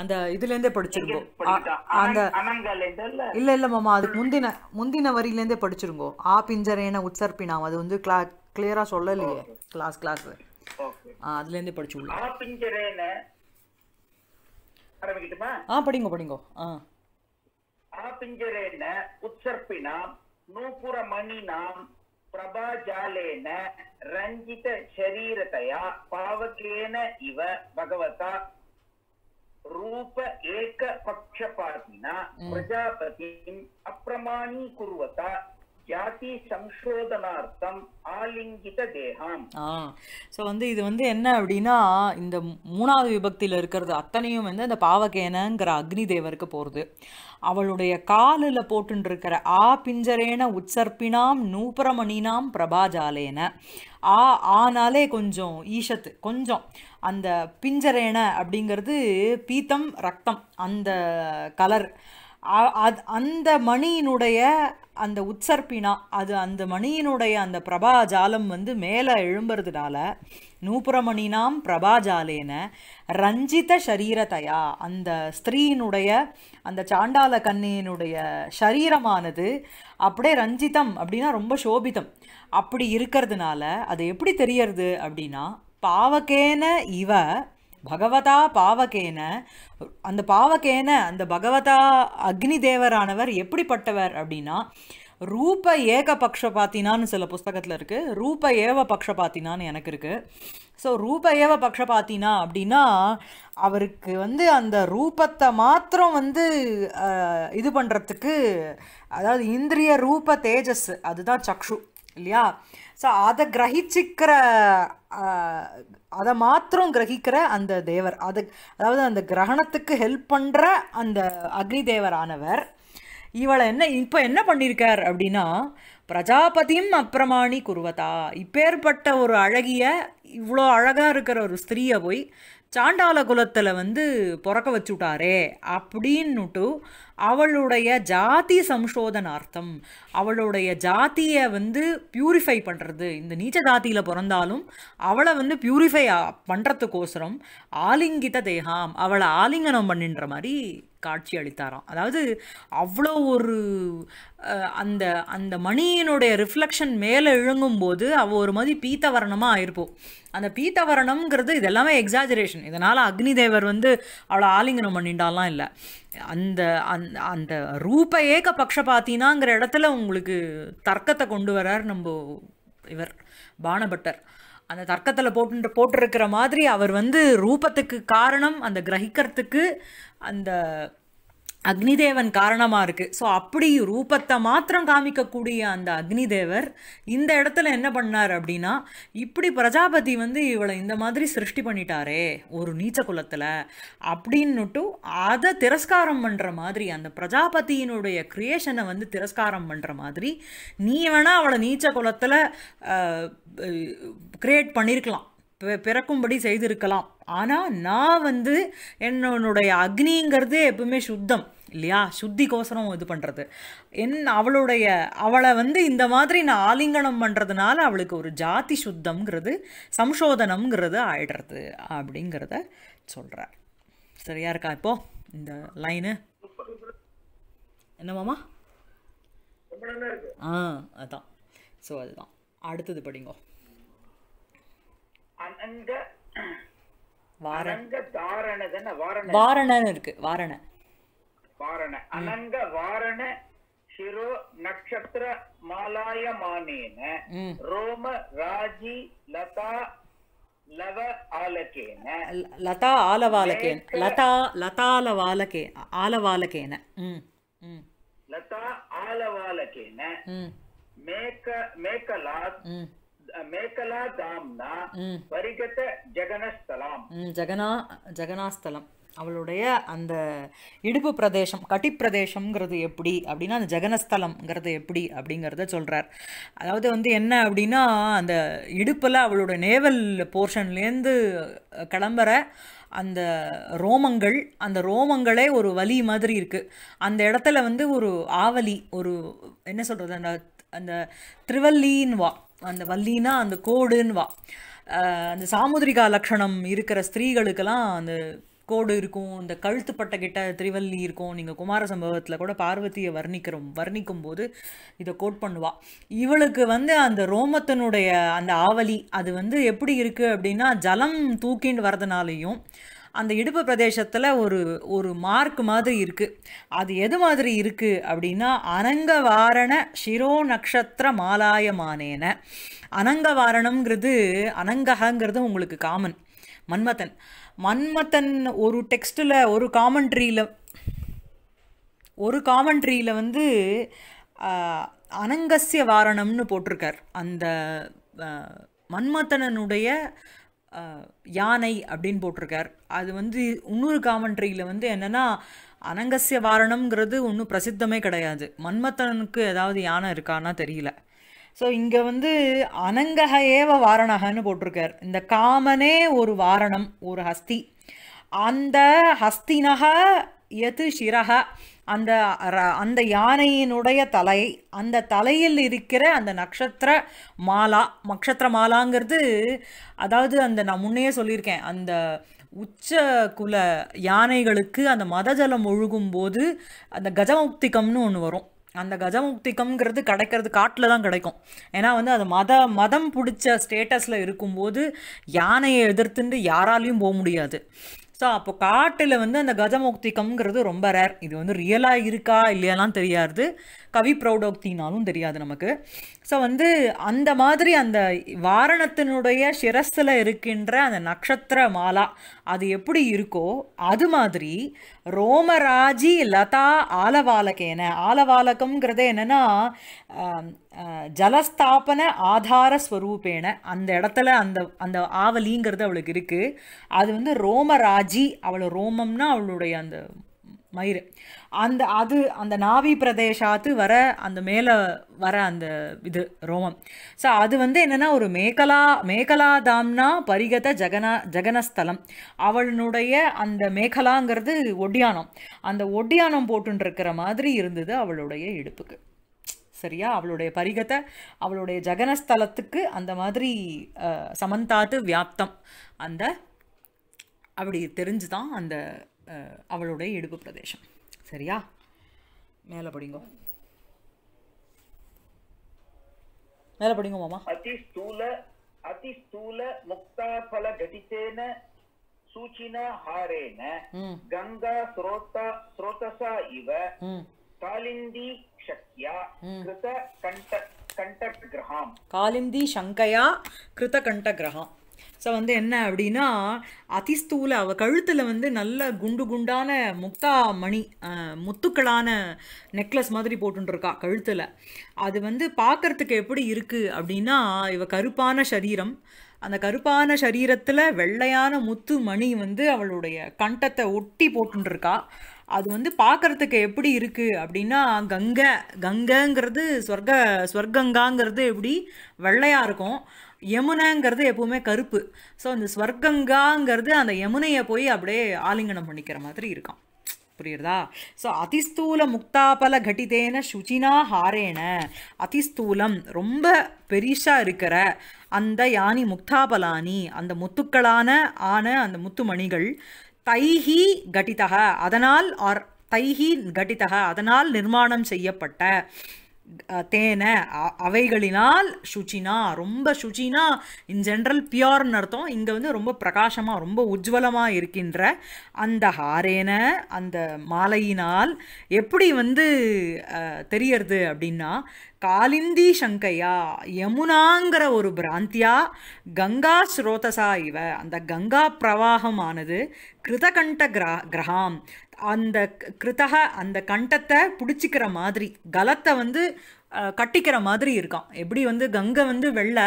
அந்த இதுல இருந்தே படிச்சிருங்கோ அந்த இல்ல இல்ல மாமா அதுக்கு முந்தின முந்தின வரியில இருந்தே படிச்சிருங்கோ ஆ பிஞ்சரேன உச்சர்ப்பினாம் அது வந்து கிளா கிளியரா சொல்லலையே கிளாஸ் கிளாஸ் அதுல இருந்தே படிச்சு விடலாம் ஆ படிங்கோ படிங்கோ ஆ ஆ பிஞ்சரேன உச்சர்ப்பினாம் நூபுர மணினாம் ಪ್ರಭಾಜಾಲೇನ ರಂಜಿತ ಶರೀರತಯ ரூப ஏக பக்ஷபாதினா अप्रमाणीकुर्वता ஜாதி சம்சோதனார்த்தம் ஆலிங்கித ஸோ வந்து இது வந்து என்ன அப்படின்னா இந்த மூணாவது விபக்தியில் இருக்கிறது அத்தனையும் வந்து அந்த பாவகேனங்கிற அக்னி தேவருக்கு போகிறது அவளுடைய காலில் போட்டுருக்கிற ஆ பிஞ்சரேன உச்சர்ப்பினாம் நூபுரமணினாம் பிரபாஜாலேன ஆ ஆனாலே கொஞ்சம் ஈஷத்து கொஞ்சம் அந்த பிஞ்சரேன அப்படிங்கிறது பீத்தம் ரத்தம் அந்த கலர் அது அந்த மணியினுடைய அந்த உற்சர்ப்பினா அது அந்த மணியினுடைய அந்த பிரபா ஜாலம் வந்து மேலே எழும்புறதுனால பிரபா பிரபாஜாலேன ரஞ்சித ஷரீரதையா அந்த ஸ்திரீனுடைய அந்த சாண்டால கண்ணியினுடைய ஷரீரமானது அப்படியே ரஞ்சிதம் அப்படின்னா ரொம்ப சோபிதம் அப்படி இருக்கிறதுனால அது எப்படி தெரியறது அப்படின்னா பாவகேன இவ பகவதா பாவகேன அந்த பாவகேன அந்த பகவதா அக்னி தேவரானவர் எப்படிப்பட்டவர் அப்படின்னா ரூப ஏக பாத்தினான்னு சில புஸ்தகத்தில் இருக்குது ரூப ஏவ பாத்தினான்னு எனக்கு இருக்குது ஸோ ரூப ஏவ பாத்தினா அப்படின்னா அவருக்கு வந்து அந்த ரூபத்தை மாத்திரம் வந்து இது பண்ணுறதுக்கு அதாவது இந்திரிய ரூப தேஜஸ் அதுதான் சக்ஷு இல்லையா ஸோ அதை கிரகிச்சிக்கிற அதை மாத்திரம் கிரகிக்கிற அந்த தேவர் அது அதாவது அந்த கிரகணத்துக்கு ஹெல்ப் பண்ணுற அந்த அக்னி தேவர் ஆனவர் இவளை என்ன இப்போ என்ன பண்ணியிருக்கார் அப்படின்னா பிரஜாபதியும் அப்பிரமாணி குருவதா இப்பேற்பட்ட ஒரு அழகிய இவ்வளோ அழகாக இருக்கிற ஒரு ஸ்திரீயை போய் சாண்டால குலத்தில் வந்து பிறக்க வச்சுட்டாரே அப்படின்னுட்டு அவளுடைய ஜாதி சம்சோதனார்த்தம் அவளுடைய ஜாத்தியை வந்து பியூரிஃபை பண்ணுறது இந்த நீச்ச ஜாத்தியில் பிறந்தாலும் அவளை வந்து பியூரிஃபை பண்ணுறதுக்கோசரம் ஆலிங்கித தேகாம் அவளை ஆலிங்கனம் பண்ணின்ற மாதிரி காட்சி அளித்தாராம் அதாவது அவ்வளோ ஒரு அந்த அந்த மணியினுடைய ரிஃப்ளெக்ஷன் மேலே இழுங்கும்போது அவள் ஒரு மாதிரி பீத்தவரணமாக ஆயிருப்போம் அந்த பீத்தவரணம்ங்கிறது இதெல்லாமே எக்ஸாஜரேஷன் இதனால் அக்னி தேவர் வந்து அவளை ஆலிங்கனம் பண்ணிட்டாலாம் இல்லை அந்த அந்த அந்த ரூப ஏக பார்த்தீங்கன்னாங்கிற இடத்துல உங்களுக்கு தர்க்கத்தை கொண்டு வரார் நம்ம இவர் பானபட்டர் அந்த தர்க்கத்தில் போட்டு போட்டிருக்கிற மாதிரி அவர் வந்து ரூபத்துக்கு காரணம் அந்த கிரகிக்கிறதுக்கு அந்த அக்னிதேவன் காரணமாக இருக்குது ஸோ அப்படி ரூபத்தை மாத்திரம் காமிக்கக்கூடிய அந்த அக்னிதேவர் இந்த இடத்துல என்ன பண்ணார் அப்படின்னா இப்படி பிரஜாபதி வந்து இவளை இந்த மாதிரி சிருஷ்டி பண்ணிட்டாரே ஒரு நீச்ச குலத்தில் அப்படின்னுட்டு அதை திரஸ்காரம் பண்ணுற மாதிரி அந்த பிரஜாபதியினுடைய கிரியேஷனை வந்து திரஸ்காரம் பண்ணுற மாதிரி நீ வேணால் அவளை நீச்ச குலத்தில் க்ரியேட் பண்ணியிருக்கலாம் பிறக்கும்படி செய்திருக்கலாம் ஆனால் நான் வந்து என்னோடைய அக்னிங்கிறது எப்பவுமே சுத்தம் இல்லையா சுத்திக்கோசரம் இது பண்ணுறது என் அவளுடைய அவளை வந்து இந்த மாதிரி நான் ஆலிங்கனம் பண்ணுறதுனால அவளுக்கு ஒரு ஜாதி சுத்தம்ங்கிறது சம்சோதனம்ங்கிறது ஆயிடுறது அப்படிங்கிறத சொல்கிறார் சரியா இருக்கா இப்போ இந்த லைனு என்னமாமா ஆ அதான் ஸோ அதுதான் அடுத்தது படிங்கோ வாரணன் இருக்கு வாரண வாரண அனங்க வாரண சிரோ நட்சத்திர மாலாயமானேன ரோம ராஜி லதா லவ ஆலகேன லதா ஆலவாலகேன லதா லதாலவாலகே ஆலவாலகேன லதா ஆலவாலகேன மேக்க மேக்கலாத் మేకలా அவளுடைய அந்த இடுப்பு பிரதேசம் கட்டிப்பிரதேசம்ங்கிறது எப்படி அப்படின்னா அந்த ஜெகனஸ்தலம்ங்கிறது எப்படி அப்படிங்கிறத சொல்கிறார் அதாவது வந்து என்ன அப்படின்னா அந்த இடுப்பில் அவளோட நேவல் போர்ஷன்லேருந்து கிளம்புற அந்த ரோமங்கள் அந்த ரோமங்களே ஒரு வலி மாதிரி இருக்குது அந்த இடத்துல வந்து ஒரு ஆவலி ஒரு என்ன சொல்கிறது அந்த அந்த திருவல்லின்வா அந்த வல்லினா அந்த கோடுன்னு வா அந்த சாமுதிரிகா லக்ஷணம் இருக்கிற ஸ்திரீகளுக்கெல்லாம் அந்த கோடு இருக்கும் இந்த கழுத்துப்பட்ட கிட்ட திரிவல்லி இருக்கும் நீங்கள் குமார சம்பவத்தில் கூட பார்வதியை வர்ணிக்கிறோம் வர்ணிக்கும் போது இதை கோட் பண்ணுவா இவளுக்கு வந்து அந்த ரோமத்தினுடைய அந்த ஆவலி அது வந்து எப்படி இருக்குது அப்படின்னா ஜலம் தூக்கின்னு வரதுனாலையும் அந்த இடுப்பு பிரதேசத்தில் ஒரு ஒரு மார்க் மாதிரி இருக்குது அது எது மாதிரி இருக்குது அப்படின்னா அனங்கவாரண சிரோ நக்ஷத்திர மாலாயமானேன அனங்கவாரணம்ங்கிறது அனங்ககங்கிறது உங்களுக்கு காமன் மன்மதன் மன்மதன் ஒரு டெக்ஸ்ட்டில் ஒரு காமெண்ட்ரியில் ஒரு காமெண்ட்ரியில் வந்து அனங்கசிய வாரணம்னு போட்டிருக்கார் அந்த மன்மதனனுடைய யானை அப்படின்னு போட்டிருக்கார் அது வந்து இன்னொரு காமெண்ட்ரியில் வந்து என்னென்னா அனங்கசிய வாரணம்ங்கிறது ஒன்றும் பிரசித்தமே கிடையாது மன்மத்தனுக்கு ஏதாவது யானை இருக்கான்னா தெரியல ஸோ இங்கே வந்து அனங்கக ஏவ வாரணகன்னு போட்டிருக்கார் இந்த காமனே ஒரு வாரணம் ஒரு ஹஸ்தி அந்த ஹஸ்தினக எது சிரக அந்த அந்த யானையினுடைய தலை அந்த தலையில் இருக்கிற அந்த நட்சத்திர மாலா நட்சத்திர மாலாங்கிறது அதாவது அந்த நான் முன்னையே சொல்லியிருக்கேன் அந்த உச்ச குல யானைகளுக்கு அந்த மதஜலம் ஒழுகும் போது அந்த கஜமுக்திகம்னு ஒன்று வரும் அந்த கஜமுக்திகம்ங்கிறது கிடைக்கிறது காட்டில் தான் கிடைக்கும் ஏன்னா வந்து அது மத மதம் பிடிச்ச ஸ்டேட்டஸில் இருக்கும்போது யானையை எதிர்த்துட்டு யாராலையும் போக முடியாது ஸோ அப்போ காட்டில் வந்து அந்த கஜமோக்திகம்ங்கிறது ரொம்ப ரேர் இது வந்து ரியலாக இருக்கா இல்லையெல்லாம் தெரியாது கவி பிரௌடோக்தினாலும் தெரியாது நமக்கு ஸோ வந்து அந்த மாதிரி அந்த வாரணத்தினுடைய சிரஸில் இருக்கின்ற அந்த நட்சத்திர மாலா அது எப்படி இருக்கோ அது மாதிரி ரோமராஜி லதா ஆலவாலகேன ஆலவாலகம்ங்கிறது என்னென்னா ஜலஸ்தாபன ஆதார ஸ்வரூபேன அந்த இடத்துல அந்த அந்த ஆவலிங்கிறது அவளுக்கு இருக்குது அது வந்து ரோமராஜி அவளை ரோமம்னா அவளுடைய அந்த மயிறு அந்த அது அந்த நாவி பிரதேசாத்து வர அந்த மேலே வர அந்த இது ரோமம் ஸோ அது வந்து என்னென்னா ஒரு மேகலா மேகலாதாம்னா பரிகத ஜகனா ஜகனஸ்தலம் அவளுடைய அந்த மேகலாங்கிறது ஒடியானம் அந்த ஒட்டியானம் போட்டுருக்கிற மாதிரி இருந்தது அவளுடைய இடுப்புக்கு சரியா அவளுடைய பரிகத்தை அவளுடைய ஜெகனஸ்தலத்துக்கு அந்த மாதிரி சமந்தாத்து வியாப்தம் அந்த அப்படி தெரிஞ்சு தான் அந்த அவளுடைய இடுப்பு பிரதேசம் சரியா மேலே படிங்க மேலே படிங்க மாமா அதி ஸ்தூல அதி ஸ்தூல முக்தா பல கதிசேன சூச்சின ஹாரேன கங்கா ஸ்ரோதா ஸ்ரோதசா இவ காலிந்தி சக்யா கிருத கண்ட கண்ட கிரகம் காலிந்தி சங்கயா கிருத கண்ட கிரகம் ஸோ வந்து என்ன அப்படின்னா அதிஸ்தூல அவள் கழுத்தில் வந்து நல்ல குண்டு குண்டான முக்தா மணி முத்துக்களான நெக்லஸ் மாதிரி போட்டுருக்கா கழுத்தில் அது வந்து பார்க்குறதுக்கு எப்படி இருக்குது அப்படின்னா இவ கருப்பான சரீரம் அந்த கருப்பான சரீரத்தில் வெள்ளையான முத்து மணி வந்து அவளுடைய கண்டத்தை ஒட்டி போட்டுருக்கா அது வந்து பார்க்குறதுக்கு எப்படி இருக்குது அப்படின்னா கங்கை கங்கைங்கிறது ஸ்வர்க ஸ்வர்கங்காங்கிறது எப்படி வெள்ளையாக இருக்கும் யமுனாங்கிறது எப்போவுமே கருப்பு ஸோ அந்த ஸ்வர்க்கங்காங்கிறது அந்த யமுனையை போய் அப்படியே ஆலிங்கனம் பண்ணிக்கிற மாதிரி இருக்கும் புரியுறதா ஸோ அதிஸ்தூல முக்தாபல கட்டிதேன சுச்சினா ஹாரேன அதிஸ்தூலம் ரொம்ப பெரிஷாக இருக்கிற அந்த யானி முக்தாபலானி அந்த முத்துக்களான ஆன அந்த முத்துமணிகள் தைஹி கட்டிதக அதனால் ஆர் தைஹி கட்டிதக அதனால் நிர்மாணம் செய்யப்பட்ட தேன அவைகளினால் சுச்சினா ரொம்ப சுச்சினா இன் ஜென்ரல் பியோர்னு அர்த்தம் இங்கே வந்து ரொம்ப பிரகாசமாக ரொம்ப உஜ்வலமாக இருக்கின்ற அந்த ஹாரேன அந்த மாலையினால் எப்படி வந்து தெரியறது அப்படின்னா காலிந்தி சங்கையா யமுனாங்கிற ஒரு பிராந்தியா கங்கா ஸ்ரோதசா இவ அந்த கங்கா பிரவாகமானது கிருதகண்ட கிரா கிரகாம் அந்த கிருத்தக அந்த கண்டத்தை பிடிச்சிக்கிற மாதிரி கலத்தை வந்து கட்டிக்கிற மாதிரி இருக்கான் எப்படி வந்து கங்கை வந்து வெள்ளை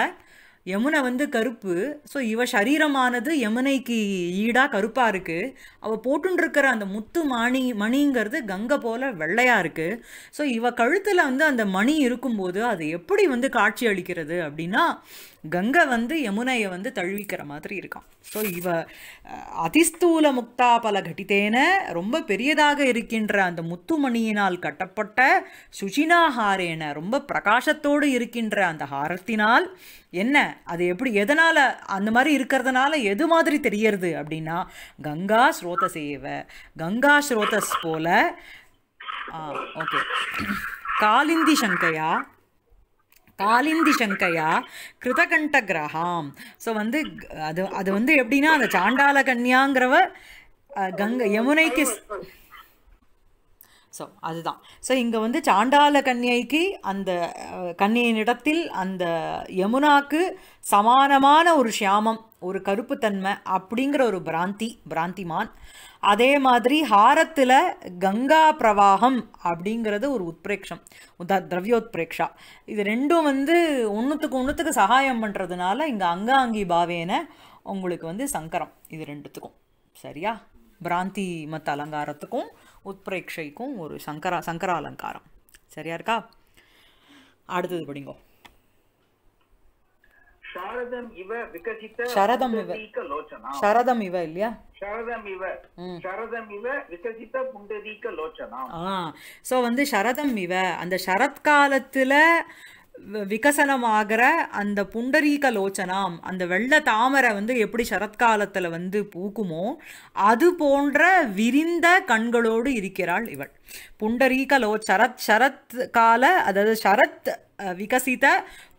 யமுனை வந்து கருப்பு ஸோ இவ சரீரமானது யமுனைக்கு ஈடாக கருப்பாக இருக்குது அவள் போட்டுருக்கிற அந்த முத்து மணி மணிங்கிறது கங்கை போல் வெள்ளையாக இருக்குது ஸோ இவ கழுத்தில் வந்து அந்த மணி இருக்கும்போது அது எப்படி வந்து காட்சி அளிக்கிறது அப்படின்னா கங்கை வந்து யமுனையை வந்து தழுவிக்கிற மாதிரி இருக்கான் ஸோ இவ அதிஸ்தூல முக்தா பல கட்டித்தேன ரொம்ப பெரியதாக இருக்கின்ற அந்த முத்து மணியினால் கட்டப்பட்ட சுஷினா ஹாரேன ரொம்ப பிரகாசத்தோடு இருக்கின்ற அந்த ஹாரத்தினால் என்ன அது எப்படி எதனால் அந்த மாதிரி இருக்கிறதுனால எது மாதிரி தெரியறது அப்படின்னா கங்கா ஸ்ரோத சேவை கங்கா ஸ்ரோதஸ் போல ஓகே காலிந்தி சங்கையா காலிந்தி சங்கையா கிருதகண்ட கிரகாம் ஸோ வந்து அது அது வந்து எப்படின்னா அந்த சாண்டால கன்யாங்கிறவ கங்கை யமுனைக்கு ஸோ அதுதான் ஸோ இங்கே வந்து சாண்டால கன்னியைக்கு அந்த இடத்தில் அந்த யமுனாக்கு சமானமான ஒரு ஷியாமம் ஒரு கருப்புத்தன்மை அப்படிங்கிற ஒரு பிராந்தி பிராந்திமான் அதே மாதிரி ஹாரத்தில் கங்கா பிரவாகம் அப்படிங்கிறது ஒரு உத்பிரேக்ஷம் த திரவியோத்பிரேக்ஷா இது ரெண்டும் வந்து ஒன்றுத்துக்கு ஒன்றுத்துக்கு சகாயம் பண்ணுறதுனால இங்கே அங்காங்கி பாவேன உங்களுக்கு வந்து சங்கரம் இது ரெண்டுத்துக்கும் சரியா பிராந்தி மத்த அலங்காரத்துக்கும் உத்பிரேக்ஷைக்கும் ஒரு சங்கரா சங்கராலங்காரம் சரியா இருக்கா அடுத்தது படிங்கோ சரதம் இவ விகசித சரதம் இவ சரதம் இவ இல்லையா சரதம் இவ சரதம் இவ விகசித புண்டரீக லோச்சனா ஆ சோ வந்து சரதம் இவ அந்த சரத்காலத்துல விகசனமாகிற அந்த புண்டரீக லோச்சனாம் அந்த வெள்ள தாமரை வந்து எப்படி சரத்காலத்தில் வந்து பூக்குமோ அது போன்ற விரிந்த கண்களோடு இருக்கிறாள் இவள் புண்டரீக லோ சரத் சரத் கால அதாவது சரத் விகசித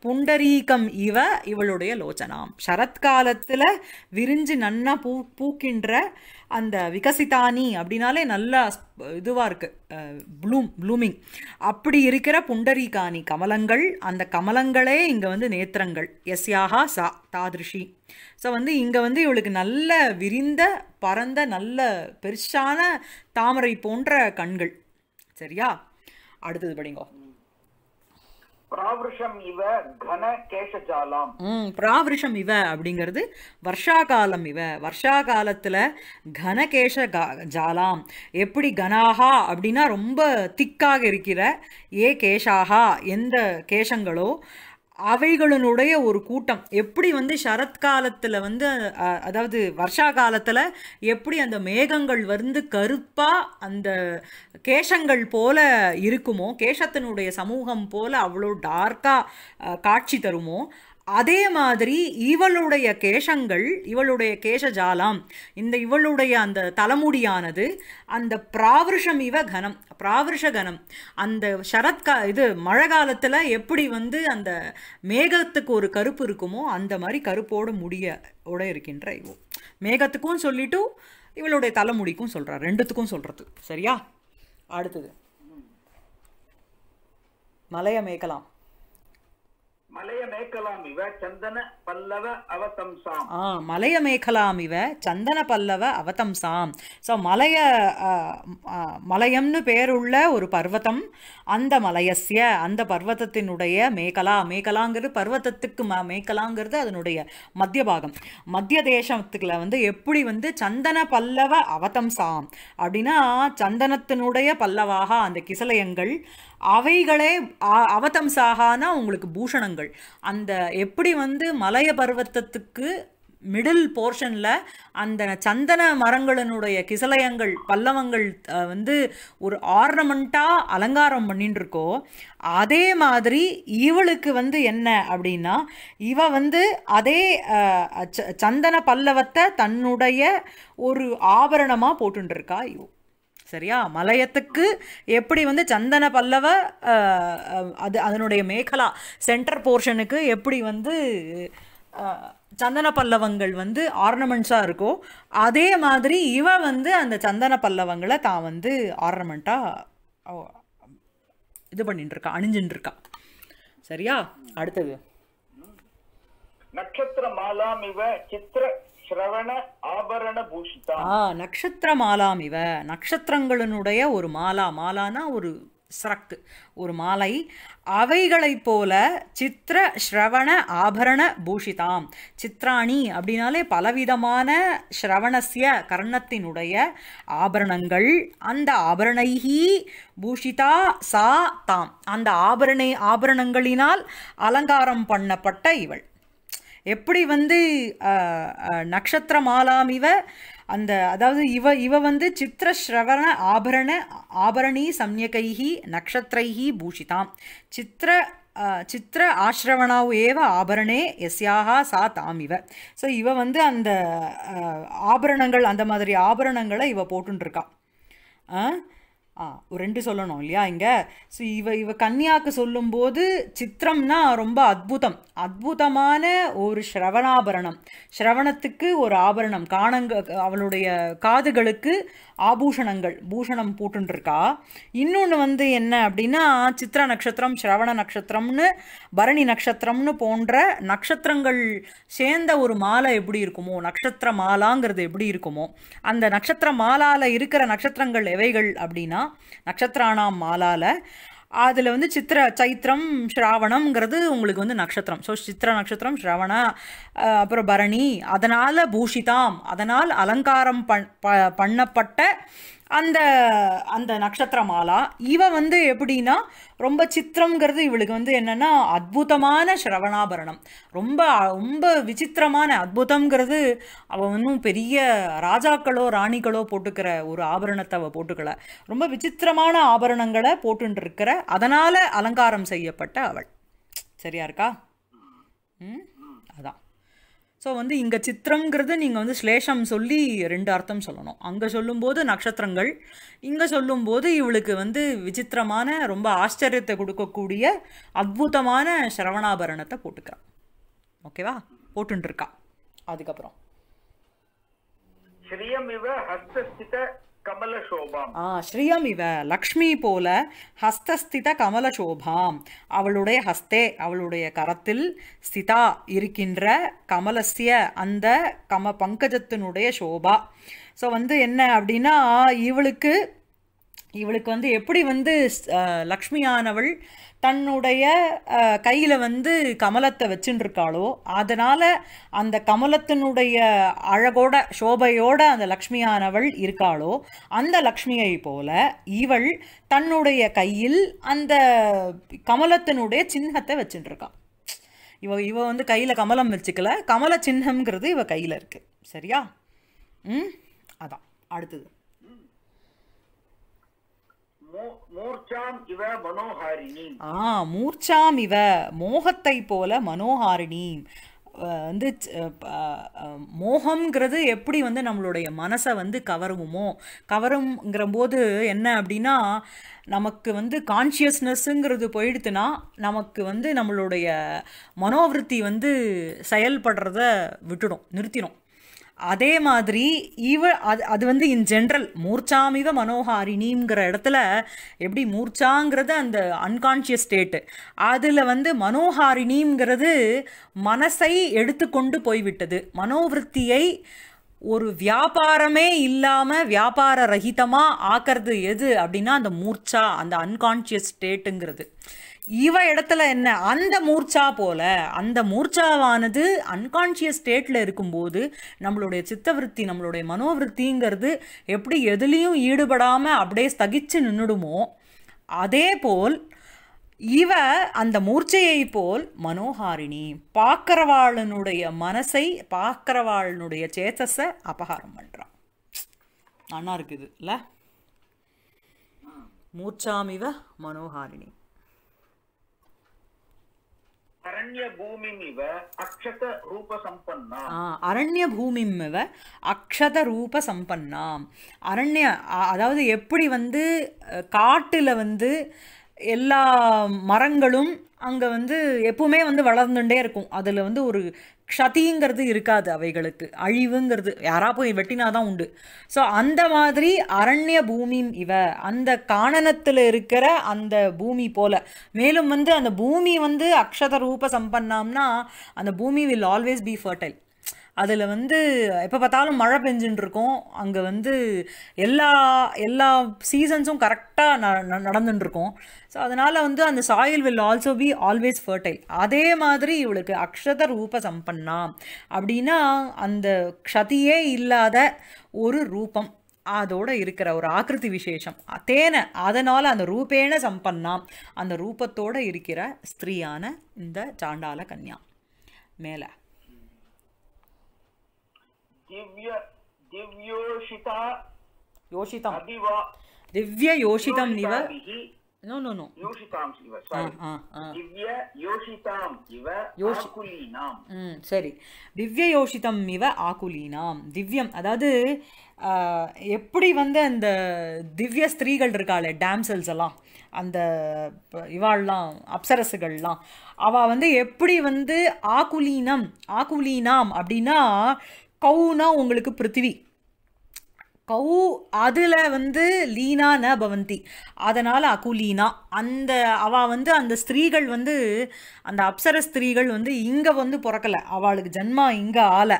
புண்டரீகம் இவ இவளுடைய லோச்சனாம் சரத்காலத்தில் விரிஞ்சு நன்னா பூ பூக்கின்ற அந்த விகசிதானி அப்படின்னாலே நல்லா இதுவாக இருக்குது ப்ளூம் ப்ளூமிங் அப்படி இருக்கிற புண்டரீகாணி கமலங்கள் அந்த கமலங்களே இங்கே வந்து நேத்திரங்கள் யாகா சா தாதிருஷி ஸோ வந்து இங்கே வந்து இவளுக்கு நல்ல விரிந்த பரந்த நல்ல பெருசான தாமரை போன்ற கண்கள் சரியா அடுத்தது படிங்கோ பிராவிருஷம் இவ கன பிராவிருஷம் இவ அப்படிங்கிறது வருஷா காலம் இவ வருஷா காலத்தில் கனகேஷ ஜாலாம் எப்படி கனாகா அப்படின்னா ரொம்ப திக்காக இருக்கிற ஏ கேஷாகா எந்த கேஷங்களோ அவைகளினுடைய ஒரு கூட்டம் எப்படி வந்து சரத்காலத்தில் வந்து அதாவது வருஷா காலத்தில் எப்படி அந்த மேகங்கள் வந்து கருப்பாக அந்த கேசங்கள் போல இருக்குமோ கேசத்தினுடைய சமூகம் போல் அவ்வளோ டார்க்காக காட்சி தருமோ அதே மாதிரி இவளுடைய கேசங்கள் இவளுடைய கேசஜாலம் இந்த இவளுடைய அந்த தலைமுடியானது அந்த பிராவிருஷம் இவ கனம் பிராவிருஷ கனம் அந்த சரத்கா இது மழை காலத்தில் எப்படி வந்து அந்த மேகத்துக்கு ஒரு கருப்பு இருக்குமோ அந்த மாதிரி கருப்போடு முடிய ஓட இருக்கின்ற இவோ மேகத்துக்கும் சொல்லிட்டு இவளுடைய தலைமுடிக்கும் சொல்கிறா ரெண்டுத்துக்கும் சொல்கிறது சரியா அடுத்தது மலையை மலைய மேகலாம் இவ சந்தன பல்லவ சாம் ஸோ மலைய மலையம்னு பேருள்ள ஒரு பர்வதம் அந்த மலையசிய அந்த பர்வதத்தினுடைய மேகலா மேகலாங்கிறது பர்வதத்துக்கு ம மேகலாங்கிறது அதனுடைய மத்திய பாகம் மத்திய தேசத்துக்குல வந்து எப்படி வந்து சந்தன பல்லவ அவதம் சாம் அப்படின்னா சந்தனத்தினுடைய பல்லவாக அந்த கிசலயங்கள் அவைகளே சாகானா உங்களுக்கு பூஷணங்கள் அந்த எப்படி வந்து மலைய பர்வத்தத்துக்கு மிடில் போர்ஷனில் அந்த சந்தன மரங்களினுடைய கிசலயங்கள் பல்லவங்கள் வந்து ஒரு ஆர்னமெண்ட்டாக அலங்காரம் பண்ணிட்டுருக்கோ அதே மாதிரி இவளுக்கு வந்து என்ன அப்படின்னா இவ வந்து அதே சந்தன பல்லவத்தை தன்னுடைய ஒரு ஆபரணமாக போட்டுருக்கா இவ சரியா மலையத்துக்கு எப்படி வந்து சந்தன பல்லவ அது அதனுடைய மேகலா சென்டர் போர்ஷனுக்கு எப்படி வந்து சந்தன பல்லவங்கள் வந்து ஆர்னமெண்ட்ஸாக இருக்கோ அதே மாதிரி இவ வந்து அந்த சந்தன பல்லவங்களை தான் வந்து ஆர்னமெண்ட்டாக இது பண்ணிட்டுருக்கா இருக்கா அணிஞ்சுட்டு இருக்கா சரியா அடுத்தது நட்சத்திர மாலாம் சித்திர நட்சத்திர மாலாம் இவ நக்ஷத்திரங்களினுடைய ஒரு மாலா மாலானா ஒரு சரக்கு ஒரு மாலை அவைகளைப் போல சித்திர ஸ்ரவண ஆபரண பூஷிதாம் சித்ராணி அப்படின்னாலே பலவிதமான ஸ்ரவணசிய கர்ணத்தினுடைய ஆபரணங்கள் அந்த ஆபரணைஹி பூஷிதா சா தாம் அந்த ஆபரணை ஆபரணங்களினால் அலங்காரம் பண்ணப்பட்ட இவள் எப்படி வந்து நக்ஷத்திர இவ அந்த அதாவது இவ இவ வந்து சித்திர ஸ்ரவண ஆபரண ஆபரணி சம்யகைஹி நக்ஷத்திரைஹி பூஷிதாம் சித்திர சித்திர ஆசிரவணாவு ஏவ ஆபரணே எஸ்யாக சா தாம் இவ ஸோ இவ வந்து அந்த ஆபரணங்கள் அந்த மாதிரி ஆபரணங்களை இவ போட்டுருக்கா ஆ ஒரு ரெண்டு சொல்லணும் இல்லையா இங்கே ஸோ இவ இவ கன்யாக்கு சொல்லும்போது சித்திரம்னா ரொம்ப அத்புதம் அத்புதமான ஒரு ஸ்ரவணாபரணம் ஸ்ரவணத்துக்கு ஒரு ஆபரணம் காணங்க அவளுடைய காதுகளுக்கு ஆபூஷணங்கள் பூஷணம் பூட்டுருக்கா இன்னொன்று வந்து என்ன அப்படின்னா சித்திர நட்சத்திரம் ஸ்ரவண நட்சத்திரம்னு பரணி நட்சத்திரம்னு போன்ற நட்சத்திரங்கள் சேர்ந்த ஒரு மாலை எப்படி இருக்குமோ நட்சத்திர மாலாங்கிறது எப்படி இருக்குமோ அந்த நட்சத்திர மாலாவில் இருக்கிற நட்சத்திரங்கள் எவைகள் அப்படின்னா தான் நட்சத்திரானாம் மாலால் அதில் வந்து சித்திர சைத்திரம் ஸ்ராவணம்ங்கிறது உங்களுக்கு வந்து நட்சத்திரம் ஸோ சித்திர நட்சத்திரம் ஸ்ரவண அப்புறம் பரணி அதனால் பூஷிதாம் அதனால் அலங்காரம் பண் பண்ணப்பட்ட அந்த அந்த நட்சத்திரமாலா மாலா இவ வந்து எப்படின்னா ரொம்ப சித்திரங்கிறது இவளுக்கு வந்து என்னென்னா அற்புதமான ஸ்ரவணாபரணம் ரொம்ப ரொம்ப விசித்திரமான அற்புதங்கிறது அவள் ஒன்றும் பெரிய ராஜாக்களோ ராணிகளோ போட்டுக்கிற ஒரு ஆபரணத்தை அவள் போட்டுக்கல ரொம்ப விசித்திரமான ஆபரணங்களை போட்டுருக்கிற அதனால் அலங்காரம் செய்யப்பட்ட அவள் சரியா இருக்கா ம் ஸோ வந்து இங்கே சித்திரங்கிறது நீங்கள் வந்து ஸ்லேஷம் சொல்லி ரெண்டு அர்த்தம் சொல்லணும் அங்கே சொல்லும்போது நட்சத்திரங்கள் இங்கே சொல்லும்போது இவளுக்கு வந்து விசித்திரமான ரொம்ப ஆச்சரியத்தை கொடுக்கக்கூடிய அற்புதமான சரவணாபரணத்தை போட்டுக்கிறான் ஓகேவா போட்டுருக்கா அதுக்கப்புறம் ஸ்ரீயம் இவ லக்ஷ்மி போல ஹஸ்தஸ்தித சோபாம் அவளுடைய ஹஸ்தே அவளுடைய கரத்தில் ஸ்திதா இருக்கின்ற கமலசிய அந்த கம பங்கஜத்தினுடைய சோபா ஸோ வந்து என்ன அப்படின்னா இவளுக்கு இவளுக்கு வந்து எப்படி வந்து லக்ஷ்மியானவள் தன்னுடைய கையில் வந்து கமலத்தை வச்சுட்டுருக்காளோ அதனால் அந்த கமலத்தினுடைய அழகோட சோபையோட அந்த லக்ஷ்மியானவள் இருக்காளோ அந்த லக்ஷ்மியை போல இவள் தன்னுடைய கையில் அந்த கமலத்தினுடைய சின்னத்தை வச்சுட்டுருக்காள் இவ இவ வந்து கையில் கமலம் வச்சுக்கல கமல சின்னம்ங்கிறது இவ கையில் இருக்குது சரியா ம் அதான் அடுத்தது மூர்ச்சாம் இவ ஆ மூர்ச்சாம் இவ மோகத்தை போல மனோஹாரிணி வந்து மோகம்ங்கிறது எப்படி வந்து நம்மளுடைய மனசை வந்து கவருமோ கவரும்ங்கிற போது என்ன அப்படின்னா நமக்கு வந்து கான்ஷியஸ்னஸ்ஸுங்கிறது போயிடுத்துன்னா நமக்கு வந்து நம்மளுடைய மனோவிருத்தி வந்து செயல்படுறத விட்டுடும் நிறுத்திடும் அதே மாதிரி இவ அது அது வந்து இன் ஜென்ரல் மூர்ச்சாமிவ மனோஹாரினிங்கிற இடத்துல எப்படி மூர்ச்சாங்கிறது அந்த அன்கான்ஷியஸ் ஸ்டேட்டு அதில் வந்து மனோஹாரினிங்கிறது மனசை எடுத்துக்கொண்டு போய்விட்டது மனோவிருத்தியை ஒரு வியாபாரமே இல்லாமல் வியாபார ரகிதமாக ஆக்கிறது எது அப்படின்னா அந்த மூர்ச்சா அந்த அன்கான்ஷியஸ் ஸ்டேட்டுங்கிறது இவ இடத்துல என்ன அந்த மூர்ச்சா போல அந்த மூர்ச்சாவானது அன்கான்ஷியஸ் ஸ்டேட்டில் இருக்கும்போது நம்மளுடைய சித்தவருத்தி நம்மளுடைய மனோவிருத்திங்கிறது எப்படி எதுலேயும் ஈடுபடாமல் அப்படியே ஸ்தகிச்சு நின்றுடுமோ அதே போல் இவ அந்த மூர்ச்சையை போல் மனோஹாரிணி பார்க்கிறவாளனுடைய மனசை பார்க்கறவாளனுடைய சேத்தஸை அபகாரம் பண்ணுறான் நல்லா இருக்குது இல்லை மூர்ச்சாமிவ மனோஹாரிணி अरण्यभूमिमिव अक्षतरूपसम्पन्नाम् अरण्यभूमिमिव அக்ஷதரூபசம்பன்னாம் அரண்ய அதாவது எப்படி வந்து காட்டில் வந்து எல்லா மரங்களும் அங்கே வந்து எப்பவுமே வந்து வளர்ந்துட்டே இருக்கும் அதில் வந்து ஒரு க்ஷதிங்கிறது இருக்காது அவைகளுக்கு அழிவுங்கிறது யாராக போய் வெட்டினா தான் உண்டு ஸோ அந்த மாதிரி அரண்ய பூமி இவ அந்த காணனத்தில் இருக்கிற அந்த பூமி போல மேலும் வந்து அந்த பூமி வந்து அக்ஷத ரூப சம்பன்னம்னா அந்த பூமி வில் ஆல்வேஸ் பி ஃபர்டைல் அதில் வந்து எப்போ பார்த்தாலும் மழை பெஞ்சுன்னு இருக்கும் அங்கே வந்து எல்லா எல்லா சீசன்ஸும் கரெக்டாக ந நடந்துருக்கும் ஸோ அதனால் வந்து அந்த soil will also be always fertile அதே மாதிரி இவளுக்கு அக்ஷத ரூப சம்பன்னா அப்படின்னா அந்த க்ஷதியே இல்லாத ஒரு ரூபம் அதோட இருக்கிற ஒரு ஆக்கிருதி விசேஷம் தேனை அதனால் அந்த ரூபேன சம்பன்னா அந்த ரூபத்தோடு இருக்கிற ஸ்திரீயான இந்த சாண்டால கன்யா மேலே திவ்ய திவ்யோஷிதா யோஷிதம் அதிவா திவ்ய யோஷிதம் நிவ no no no யோஷிதாம் இவ சாரி திவ்ய யோஷிதாம் இவ ஆகுலீனாம் ம் சரி திவ்ய யோஷிதம் இவ ஆகுலீனாம் திவ்யம் அதாவது எப்படி வந்து அந்த திவ்ய ஸ்திரீகள் இருக்காளே டேம்சல்ஸ் எல்லாம் அந்த இவாள்லாம் அப்சரசுகள்லாம் அவ வந்து எப்படி வந்து ஆகுலீனம் ஆகுலீனாம் அப்படின்னா கவுனா உங்களுக்கு பிருத்திவி கவு அதில் வந்து லீனா ந பவந்தி அதனால் அகுலீனா அந்த அவள் வந்து அந்த ஸ்திரீகள் வந்து அந்த அப்சர ஸ்திரீகள் வந்து இங்கே வந்து பிறக்கலை அவளுக்கு ஜென்மா இங்கே ஆலை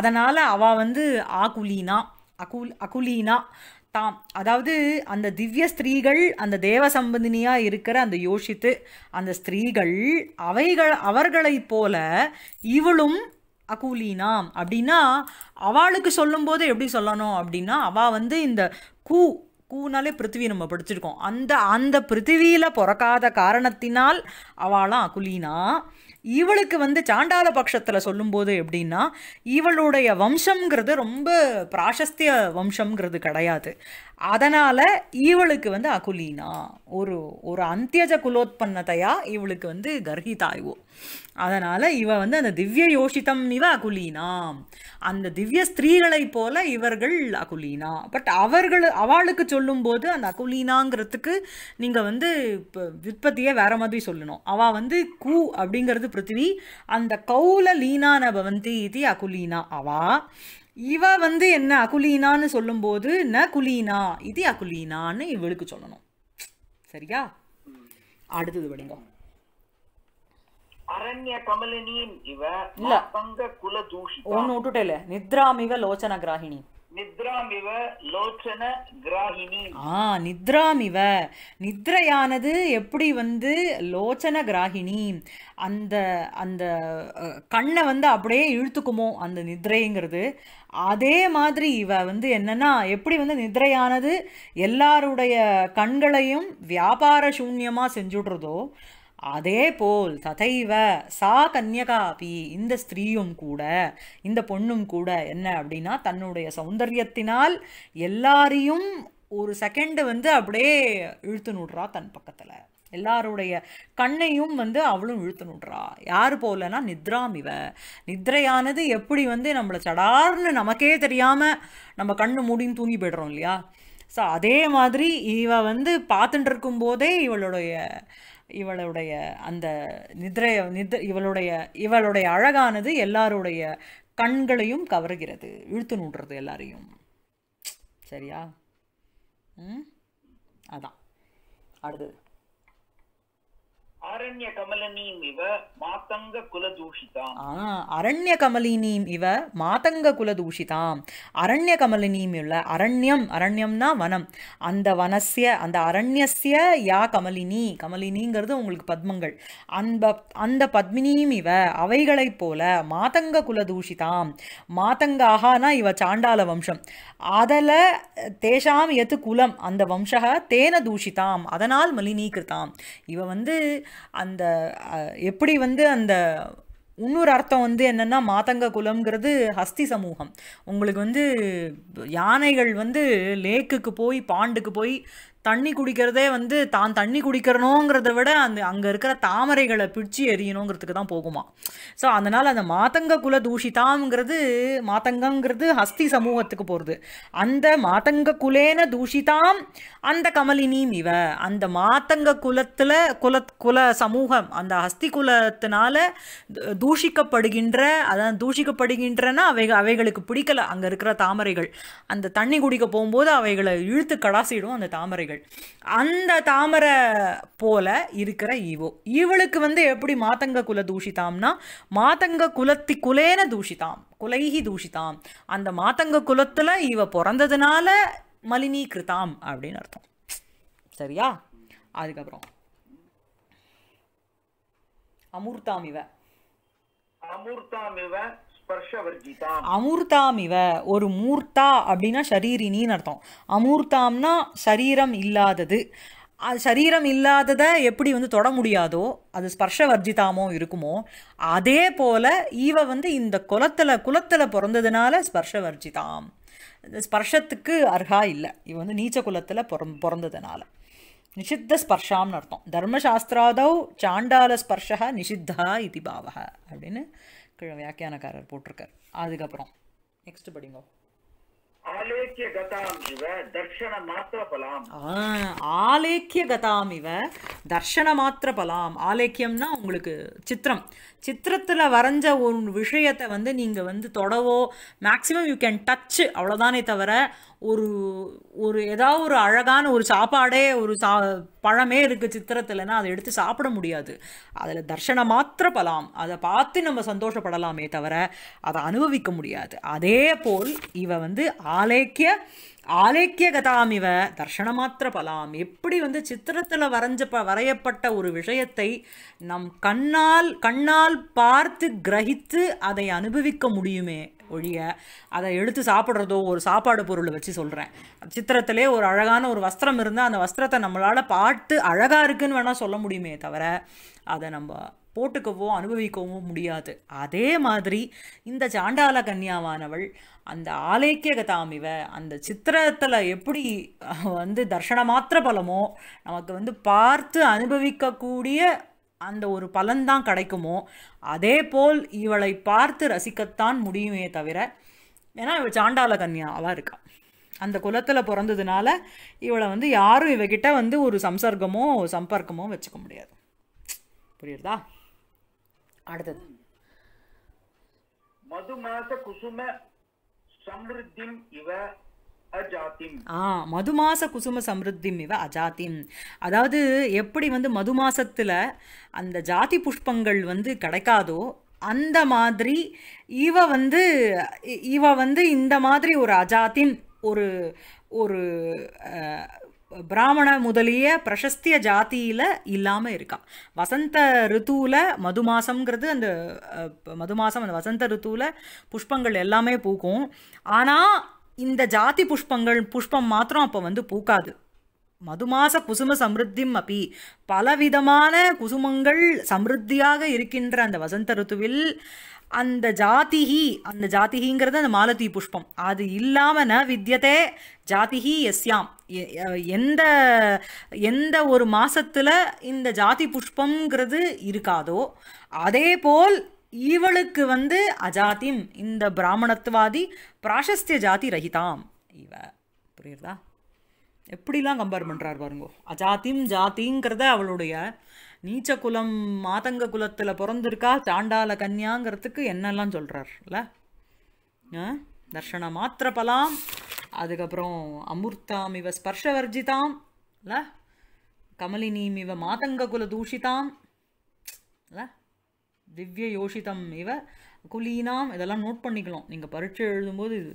அதனால் அவள் வந்து ஆகுலீனா அகுல் அகுலீனா தாம் அதாவது அந்த திவ்ய ஸ்திரீகள் அந்த தேவ சம்பந்தினியாக இருக்கிற அந்த யோசித்து அந்த ஸ்திரீகள் அவைகள் அவர்களைப் போல இவளும் அகூலீனாம் அப்படின்னா அவளுக்கு சொல்லும்போது எப்படி சொல்லணும் அப்படின்னா அவள் வந்து இந்த கூ கூனாலே பிருத்திவி நம்ம படிச்சிருக்கோம் அந்த அந்த பிருத்திவியில் பிறக்காத காரணத்தினால் அவளாம் அகுலினா இவளுக்கு வந்து சாண்டால பட்சத்தில் சொல்லும்போது எப்படின்னா இவளுடைய வம்சம்ங்கிறது ரொம்ப பிராசஸ்திய வம்சங்கிறது கிடையாது அதனால் இவளுக்கு வந்து அகுலீனா ஒரு ஒரு அந்தியஜ குலோத்பன்னதையா இவளுக்கு வந்து கர்ஹிதாய்வோ அதனால் இவ வந்து அந்த திவ்ய யோஷிதம் இவ அகுலீனா அந்த திவ்ய ஸ்திரீகளைப் போல இவர்கள் அகுலீனா பட் அவர்கள் அவளுக்கு சொல்லும்போது அந்த அகுலீனாங்கிறதுக்கு நீங்கள் வந்து இப்போ விற்பத்தியே வேற மாதிரி சொல்லணும் அவள் வந்து கூ அப்படிங்கிறது பிருத்திவி அந்த கௌல லீனான பவந்தி இது அகுலீனா அவா இவ வந்து என்ன அகுலீனான்னு சொல்லும்போது ந குலீனா இது அகுலீனான்னு இவளுக்கு சொல்லணும் சரியா அடுத்தது விடுங்க அரண்ய கமலினியின் இவ இல்ல குல தூஷி ஒன்னு விட்டுட்டே இல்ல நித்ராமிக லோச்சன கிராகிணி நித்ராமிவ லோச்சன ஆ நித்ராமிவ நித்ரையானது எப்படி வந்து லோச்சன கிராகினி அந்த அந்த கண்ணை வந்து அப்படியே இழுத்துக்குமோ அந்த நித்ரைங்கிறது அதே மாதிரி இவ வந்து என்னன்னா எப்படி வந்து நித்ரையானது எல்லாருடைய கண்களையும் வியாபார சூன்யமாக செஞ்சுடுறதோ அதே போல் ததைவ சா கன்யகாபி இந்த ஸ்திரீயும் கூட இந்த பொண்ணும் கூட என்ன அப்படின்னா தன்னுடைய சௌந்தர்யத்தினால் எல்லாரையும் ஒரு செகண்டு வந்து அப்படியே இழுத்து நுடுறா தன் பக்கத்தில் எல்லாருடைய கண்ணையும் வந்து அவளும் இழுத்து நுடுறா யார் போலனா நித்ராமிவ நித்ரையானது எப்படி வந்து நம்மளை சடார்னு நமக்கே தெரியாமல் நம்ம கண்ணு மூடின்னு தூங்கி போய்டுறோம் இல்லையா ஸோ அதே மாதிரி இவ வந்து பார்த்துட்டு இருக்கும்போதே இவளுடைய இவளுடைய அந்த நிதிரைய நித் இவளுடைய இவளுடைய அழகானது எல்லாருடைய கண்களையும் கவருகிறது இழுத்து நூடுறது எல்லாரையும் சரியா ம் அதான் அடுத்தது அரண்ய கமலனீம் இவ மாத்தங்க குலதூஷிதாம் அரண்ய கமலினீம் இவ மாதங்க குலதூஷிதாம் அரண்ய கமலினீம் இவ அரண்யம் அரண்யம்னா வனம் அந்த வனசிய அந்த அரண்யசிய யா கமலினி கமலினிங்கிறது உங்களுக்கு பத்மங்கள் அந்த அந்த பத்மினியும் இவ அவைகளைப் போல மாதங்க குலதூஷிதாம் மாதங்காகனா இவ சாண்டால வம்சம் அதில் தேஷாம் எத்து குலம் அந்த வம்சக தேன தூஷிதாம் அதனால் மலினீகிருத்தாம் இவ வந்து அந்த எப்படி வந்து அந்த இன்னொரு அர்த்தம் வந்து என்னென்னா மாதங்க குலம்ங்கிறது ஹஸ்தி சமூகம் உங்களுக்கு வந்து யானைகள் வந்து லேக்குக்கு போய் பாண்டுக்கு போய் தண்ணி குடிக்கிறதே வந்து தான் தண்ணி குடிக்கிறணுங்கிறத விட அந்த அங்கே இருக்கிற தாமரைகளை பிடிச்சி எரியணுங்கிறதுக்கு தான் போகுமா ஸோ அதனால் அந்த மாத்தங்க குல தூஷிதாங்கிறது மாத்தங்கங்கிறது ஹஸ்தி சமூகத்துக்கு போகிறது அந்த மாத்தங்க குலேன தூஷிதாம் அந்த கமலினியும் இவ அந்த மாத்தங்க குலத்தில் குல குல சமூகம் அந்த ஹஸ்தி குலத்தினால தூஷிக்கப்படுகின்ற அதான் தூஷிக்கப்படுகின்றன அவை அவைகளுக்கு பிடிக்கல அங்கே இருக்கிற தாமரைகள் அந்த தண்ணி குடிக்க போகும்போது அவைகளை இழுத்து கடாசிடும் அந்த தாமரைகள் மாணவிகள் அந்த தாமரை போல இருக்கிற ஈவோ இவளுக்கு வந்து எப்படி மாத்தங்க குல தூஷிதாம்னா மாத்தங்க குலத்தி குலேன தூஷிதாம் குலைகி தூஷிதாம் அந்த மாத்தங்க குலத்தில் இவ பிறந்ததுனால மலினீகிருதாம் அப்படின்னு அர்த்தம் சரியா அதுக்கப்புறம் அமூர்த்தாம் இவ அமூர்த்தாம் இவ அமூர்த்தாம் இவ ஒரு மூர்த்தா அப்படின்னா ஷரீரினின்னு அர்த்தம் அமூர்த்தாம்னா சரீரம் இல்லாதது அது சரீரம் இல்லாததை எப்படி வந்து தொட முடியாதோ அது ஸ்பர்ஷ வர்ஜிதாமோ இருக்குமோ அதே போல ஈவ வந்து இந்த குலத்தில் குலத்தில் பிறந்ததுனால ஸ்பர்ஷ வர்ஜிதாம் ஸ்பர்ஷத்துக்கு அர்ஹா இல்லை இவ வந்து நீச்ச குலத்தில் பிறந் பிறந்ததுனால நிஷித்த ஸ்பர்ஷாம்னு அர்த்தம் தர்மசாஸ்திராதவ் சாண்டால ஸ்பர்ஷா நிஷித்தா இது பாவக அப்படின்னு வியாக்கியானக்காரர் போட்டிருக்கார் அதுக்கப்புறம் நெக்ஸ்ட் படிங்கோ ஆலேக்கிய கதாம் இவ தர்ஷன மாத்திர பலாம் ஆலேக்கிய கதாம் இவ தர்ஷன மாத்திர பலாம் ஆலேக்கியம்னா உங்களுக்கு சித்திரம் சித்திரத்தில் வரைஞ்ச ஒரு விஷயத்தை வந்து நீங்கள் வந்து தொடவோ மேக்ஸிமம் யூ கேன் டச்சு அவ்வளோதானே தவிர ஒரு ஒரு ஏதாவது ஒரு அழகான ஒரு சாப்பாடே ஒரு சா பழமே இருக்குது சித்திரத்தில்னா அதை எடுத்து சாப்பிட முடியாது அதில் தர்ஷனம் மாத்திர பலாம் அதை பார்த்து நம்ம சந்தோஷப்படலாமே தவிர அதை அனுபவிக்க முடியாது அதே போல் இவ வந்து ஆலேக்கிய ஆலேக்கிய கதாமிவ மாத்திர பலாம் எப்படி வந்து சித்திரத்தில் வரைஞ்ச ப வரையப்பட்ட ஒரு விஷயத்தை நம் கண்ணால் கண்ணால் பார்த்து கிரகித்து அதை அனுபவிக்க முடியுமே ஒழிய அதை எடுத்து சாப்பிட்றதோ ஒரு சாப்பாடு பொருளை வச்சு சொல்கிறேன் சித்திரத்திலே ஒரு அழகான ஒரு வஸ்திரம் இருந்தால் அந்த வஸ்திரத்தை நம்மளால் பார்த்து அழகாக இருக்குன்னு வேணால் சொல்ல முடியுமே தவிர அதை நம்ம போட்டுக்கவோ அனுபவிக்கவோ முடியாது அதே மாதிரி இந்த சாண்டால கன்னியாவானவள் அந்த ஆலேக்கிய தாமிவ அந்த சித்திரத்தில் எப்படி வந்து தர்ஷனமாத்திர பலமோ நமக்கு வந்து பார்த்து அனுபவிக்கக்கூடிய அந்த ஒரு பலன்தான் கிடைக்குமோ அதே போல் இவளை பார்த்து ரசிக்கத்தான் முடியுமே தவிர ஏன்னா இவள் சாண்டால கன்னியாவாக இருக்கா அந்த குலத்தில் பிறந்ததுனால இவளை வந்து யாரும் இவகிட்ட வந்து ஒரு சம்சர்க்கமோ சம்பர்க்கமோ வச்சுக்க முடியாது புரியுறதா அடுத்தது மதுமாச குசும சம்ருத்திம் இவ ஆ மதுமாச குசும சம்ருத்திம் இவ அஜாத்திம் அதாவது எப்படி வந்து மதுமாசத்தில் அந்த ஜாதி புஷ்பங்கள் வந்து கிடைக்காதோ அந்த மாதிரி இவ வந்து இவ வந்து இந்த மாதிரி ஒரு அஜாத்தின் ஒரு ஒரு பிராமண முதலிய பிரசஸ்திய ஜாத்தியில் இல்லாமல் இருக்கா வசந்த ரித்துவில் மது மாதங்கிறது அந்த மது மாதம் அந்த வசந்த ரித்துவில் புஷ்பங்கள் எல்லாமே பூக்கும் ஆனால் இந்த ஜாதி புஷ்பங்கள் புஷ்பம் மாத்திரம் அப்போ வந்து பூக்காது மதுமாச குசும சமிருத்திம் அப்பி பலவிதமான குசுமங்கள் சமிருத்தியாக இருக்கின்ற அந்த வசந்த ருத்துவில் அந்த ஜாதிஹி அந்த ஜாதிஹிங்கிறது அந்த மாலதி புஷ்பம் அது இல்லாமல் ந வித்தியதே ஜாதிஹி எஸ்யாம் எந்த எந்த ஒரு மாசத்துல இந்த ஜாதி புஷ்பங்கிறது இருக்காதோ அதே போல் இவளுக்கு வந்து அஜாதிம் இந்த பிராமணத்துவாதி பிராசஸ்திய ஜாதி ரஹிதாம் இவ புரியுறதா எப்படிலாம் கம்பேர் பண்ணுறாரு பாருங்கோ அஜாத்திம் ஜாதிங்கிறத அவளுடைய நீச்ச குலம் மாதங்க குலத்தில் பிறந்திருக்கா சாண்டால கன்யாங்கிறதுக்கு என்னெல்லாம் சொல்கிறார்ல தர்ஷன மாத்திர பலாம் அதுக்கப்புறம் அமிர்தாம் இவ ஸ்பர்ஷவர்ஜிதாம் இல்லை கமலினீம் இவ மாதங்க குல தூஷிதாம் இல்லை திவ்ய யோஷிதம் இவ குலீனாம் இதெல்லாம் நோட் பண்ணிக்கலாம் நீங்கள் பரீட்சை எழுதும்போது இது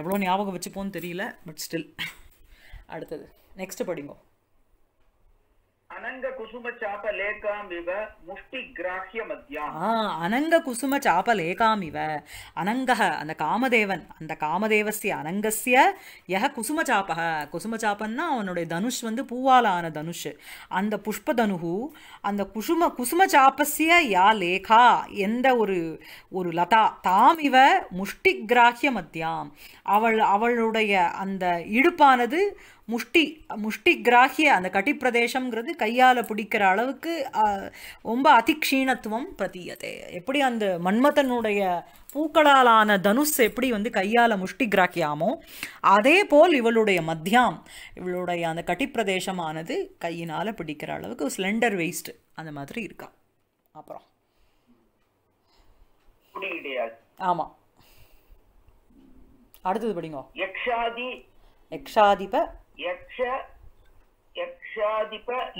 எவ்வளோ ஞாபகம் வச்சுப்போன்னு தெரியல பட் ஸ்டில் அடுத்தது நெக்ஸ்ட்டு படிங்கோ அனங்க குசும சாப லேகாமிவ அனங்க குசும சாப அந்த காமதேவன் அந்த காமதேவஸ்ய அனங்கஸ்ய யஹ குசும சாபஹ குசும சாபன்னா அவனுடைய தனுஷ் வந்து பூவாலான தனுஷ் அந்த புஷ்ப தனுகு அந்த குசும குசும சாபஸ்ய யா லேகா எந்த ஒரு ஒரு லதா தாம் இவ முஷ்டி கிராஹ்ய மத்யாம் அவள் அவளுடைய அந்த இடுப்பானது முஷ்டி முஷ்டி கிராகிய அந்த கட்டிப்பிரதேசங்கிறது கையால் பிடிக்கிற அளவுக்கு ரொம்ப அதிக்ஷீணத்துவம் பிரதீயதே எப்படி அந்த மன்மதனுடைய பூக்களாலான தனுஷ் எப்படி வந்து கையால் முஷ்டி கிராக்கியாமோ அதே போல் இவளுடைய மத்தியம் இவளுடைய அந்த கட்டிப்பிரதேசமானது கையினால் பிடிக்கிற அளவுக்கு ஸ்லெண்டர் வேஸ்ட் அந்த மாதிரி இருக்கா அப்புறம் ஆமாம் அடுத்தது படிங்கோ எக்ஷாதி எக்ஷாதிப யக்ஷ இங்க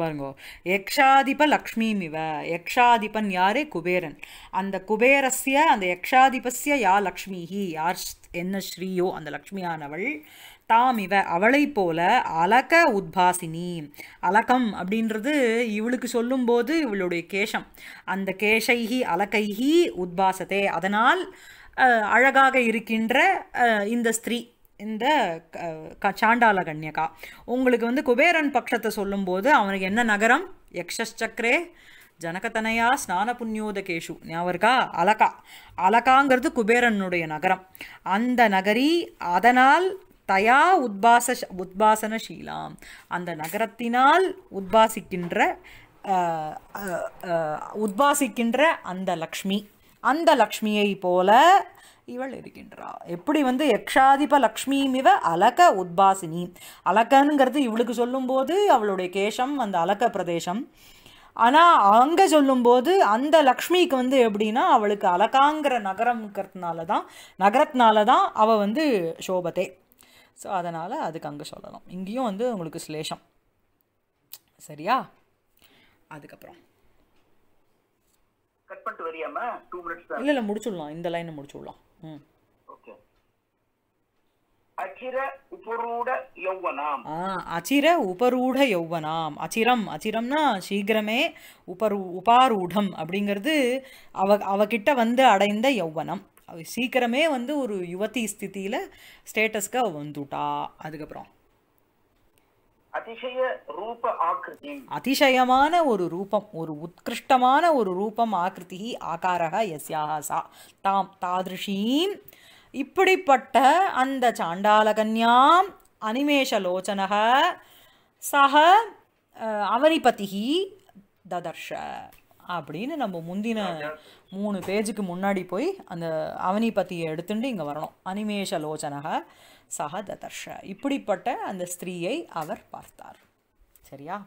பாருங்க யக்ஷாதிப இவ யக்ஷாதிபன் யாரு குபேரன் அந்த குபேரஸ்ய அந்த யக்ஷாதிபஸ்ய யா லக்ஷ்மிஹி யார் என்ன ஸ்ரீயோ அந்த லக்ஷ்மியானவள் தாம் இவ அவளை போல அலக உத்பாசினி அலக்கம் அப்படின்றது இவளுக்கு சொல்லும்போது இவளுடைய கேஷம் அந்த கேஷைகி அலக்கைகி உத்பாசத்தே அதனால் அழகாக இருக்கின்ற இந்த ஸ்திரீ இந்த சாண்டால கன்யகா உங்களுக்கு வந்து குபேரன் பட்சத்தை சொல்லும்போது அவனுக்கு என்ன நகரம் யக்ஷக்கரே ஜனகத்தனையா ஸ்நான புண்ணியோதகேஷு ஞாபகம் அலகா அலகாங்கிறது குபேரனுடைய நகரம் அந்த நகரி அதனால் தயா உத்பாச உத்பாசனசீலாம் அந்த நகரத்தினால் உத்பாசிக்கின்ற உத்பாசிக்கின்ற அந்த லக்ஷ்மி அந்த லக்ஷ்மியை போல இவள் இருக்கின்றாள் எப்படி வந்து யக்ஷாதிப லக்ஷ்மிமிவ அலக உத்பாசினி அலகனுங்கிறது இவளுக்கு சொல்லும்போது அவளுடைய கேசம் அந்த அலக பிரதேசம் ஆனால் அங்கே சொல்லும்போது அந்த லக்ஷ்மிக்கு வந்து எப்படின்னா அவளுக்கு அலகாங்கிற நகரம்ங்கிறதுனால தான் நகரத்தினால தான் அவள் வந்து சோபத்தை ஸோ அதனால் அதுக்கு அங்கே சொல்லலாம் இங்கேயும் வந்து உங்களுக்கு ஸ்லேஷம் சரியா அதுக்கப்புறம் கட் பண்ணிட்டு வரியாம டூ இல்லை முடிச்சுடலாம் இந்த லைனை முடிச்சுடலாம் ம் ஓகே அச்சிர உபரூட யௌவனாம் அச்சிர உபரூட யௌவனாம் அச்சிரம் அச்சிரம்னா சீக்கிரமே உபரு உபாரூடம் அப்படிங்கிறது அவ அவகிட்ட வந்து அடைந்த யௌவனம் சீக்கிரமே வந்து ஒரு யுவதி ஸ்தித்தியில ஸ்டேட்டஸ்க்கு அவ வந்துட்டா அதுக்கப்புறம் அதிசயமான ஒரு ரூபம் ஒரு உத்கிருஷ்டமான ஒரு ரூபம் ஆகிருதி ஆகாரக எஸ்யாக சா தாம் தாதிருஷீம் இப்படிப்பட்ட அந்த சாண்டாலகன்யாம் அனிமேஷலோச்சனக சக அவனிபதி ததர்ஷ அப்படின்னு நம்ம முந்தின மூணு பேஜுக்கு முன்னாடி போய் அந்த அவனி பத்தியை எடுத்துட்டு இங்கே வரணும் அனிமேஷ லோச்சனக சக ததர்ஷ இப்படிப்பட்ட அந்த ஸ்திரீயை அவர் பார்த்தார் சரியா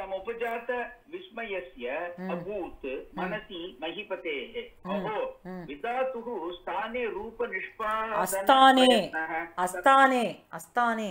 समुपजात विस्मयस्य अभूत् मनसि महीपतेः अहो विधातुः ரூப रूपनिष्पा அஸ்தானே அஸ்தானே அஸ்தானே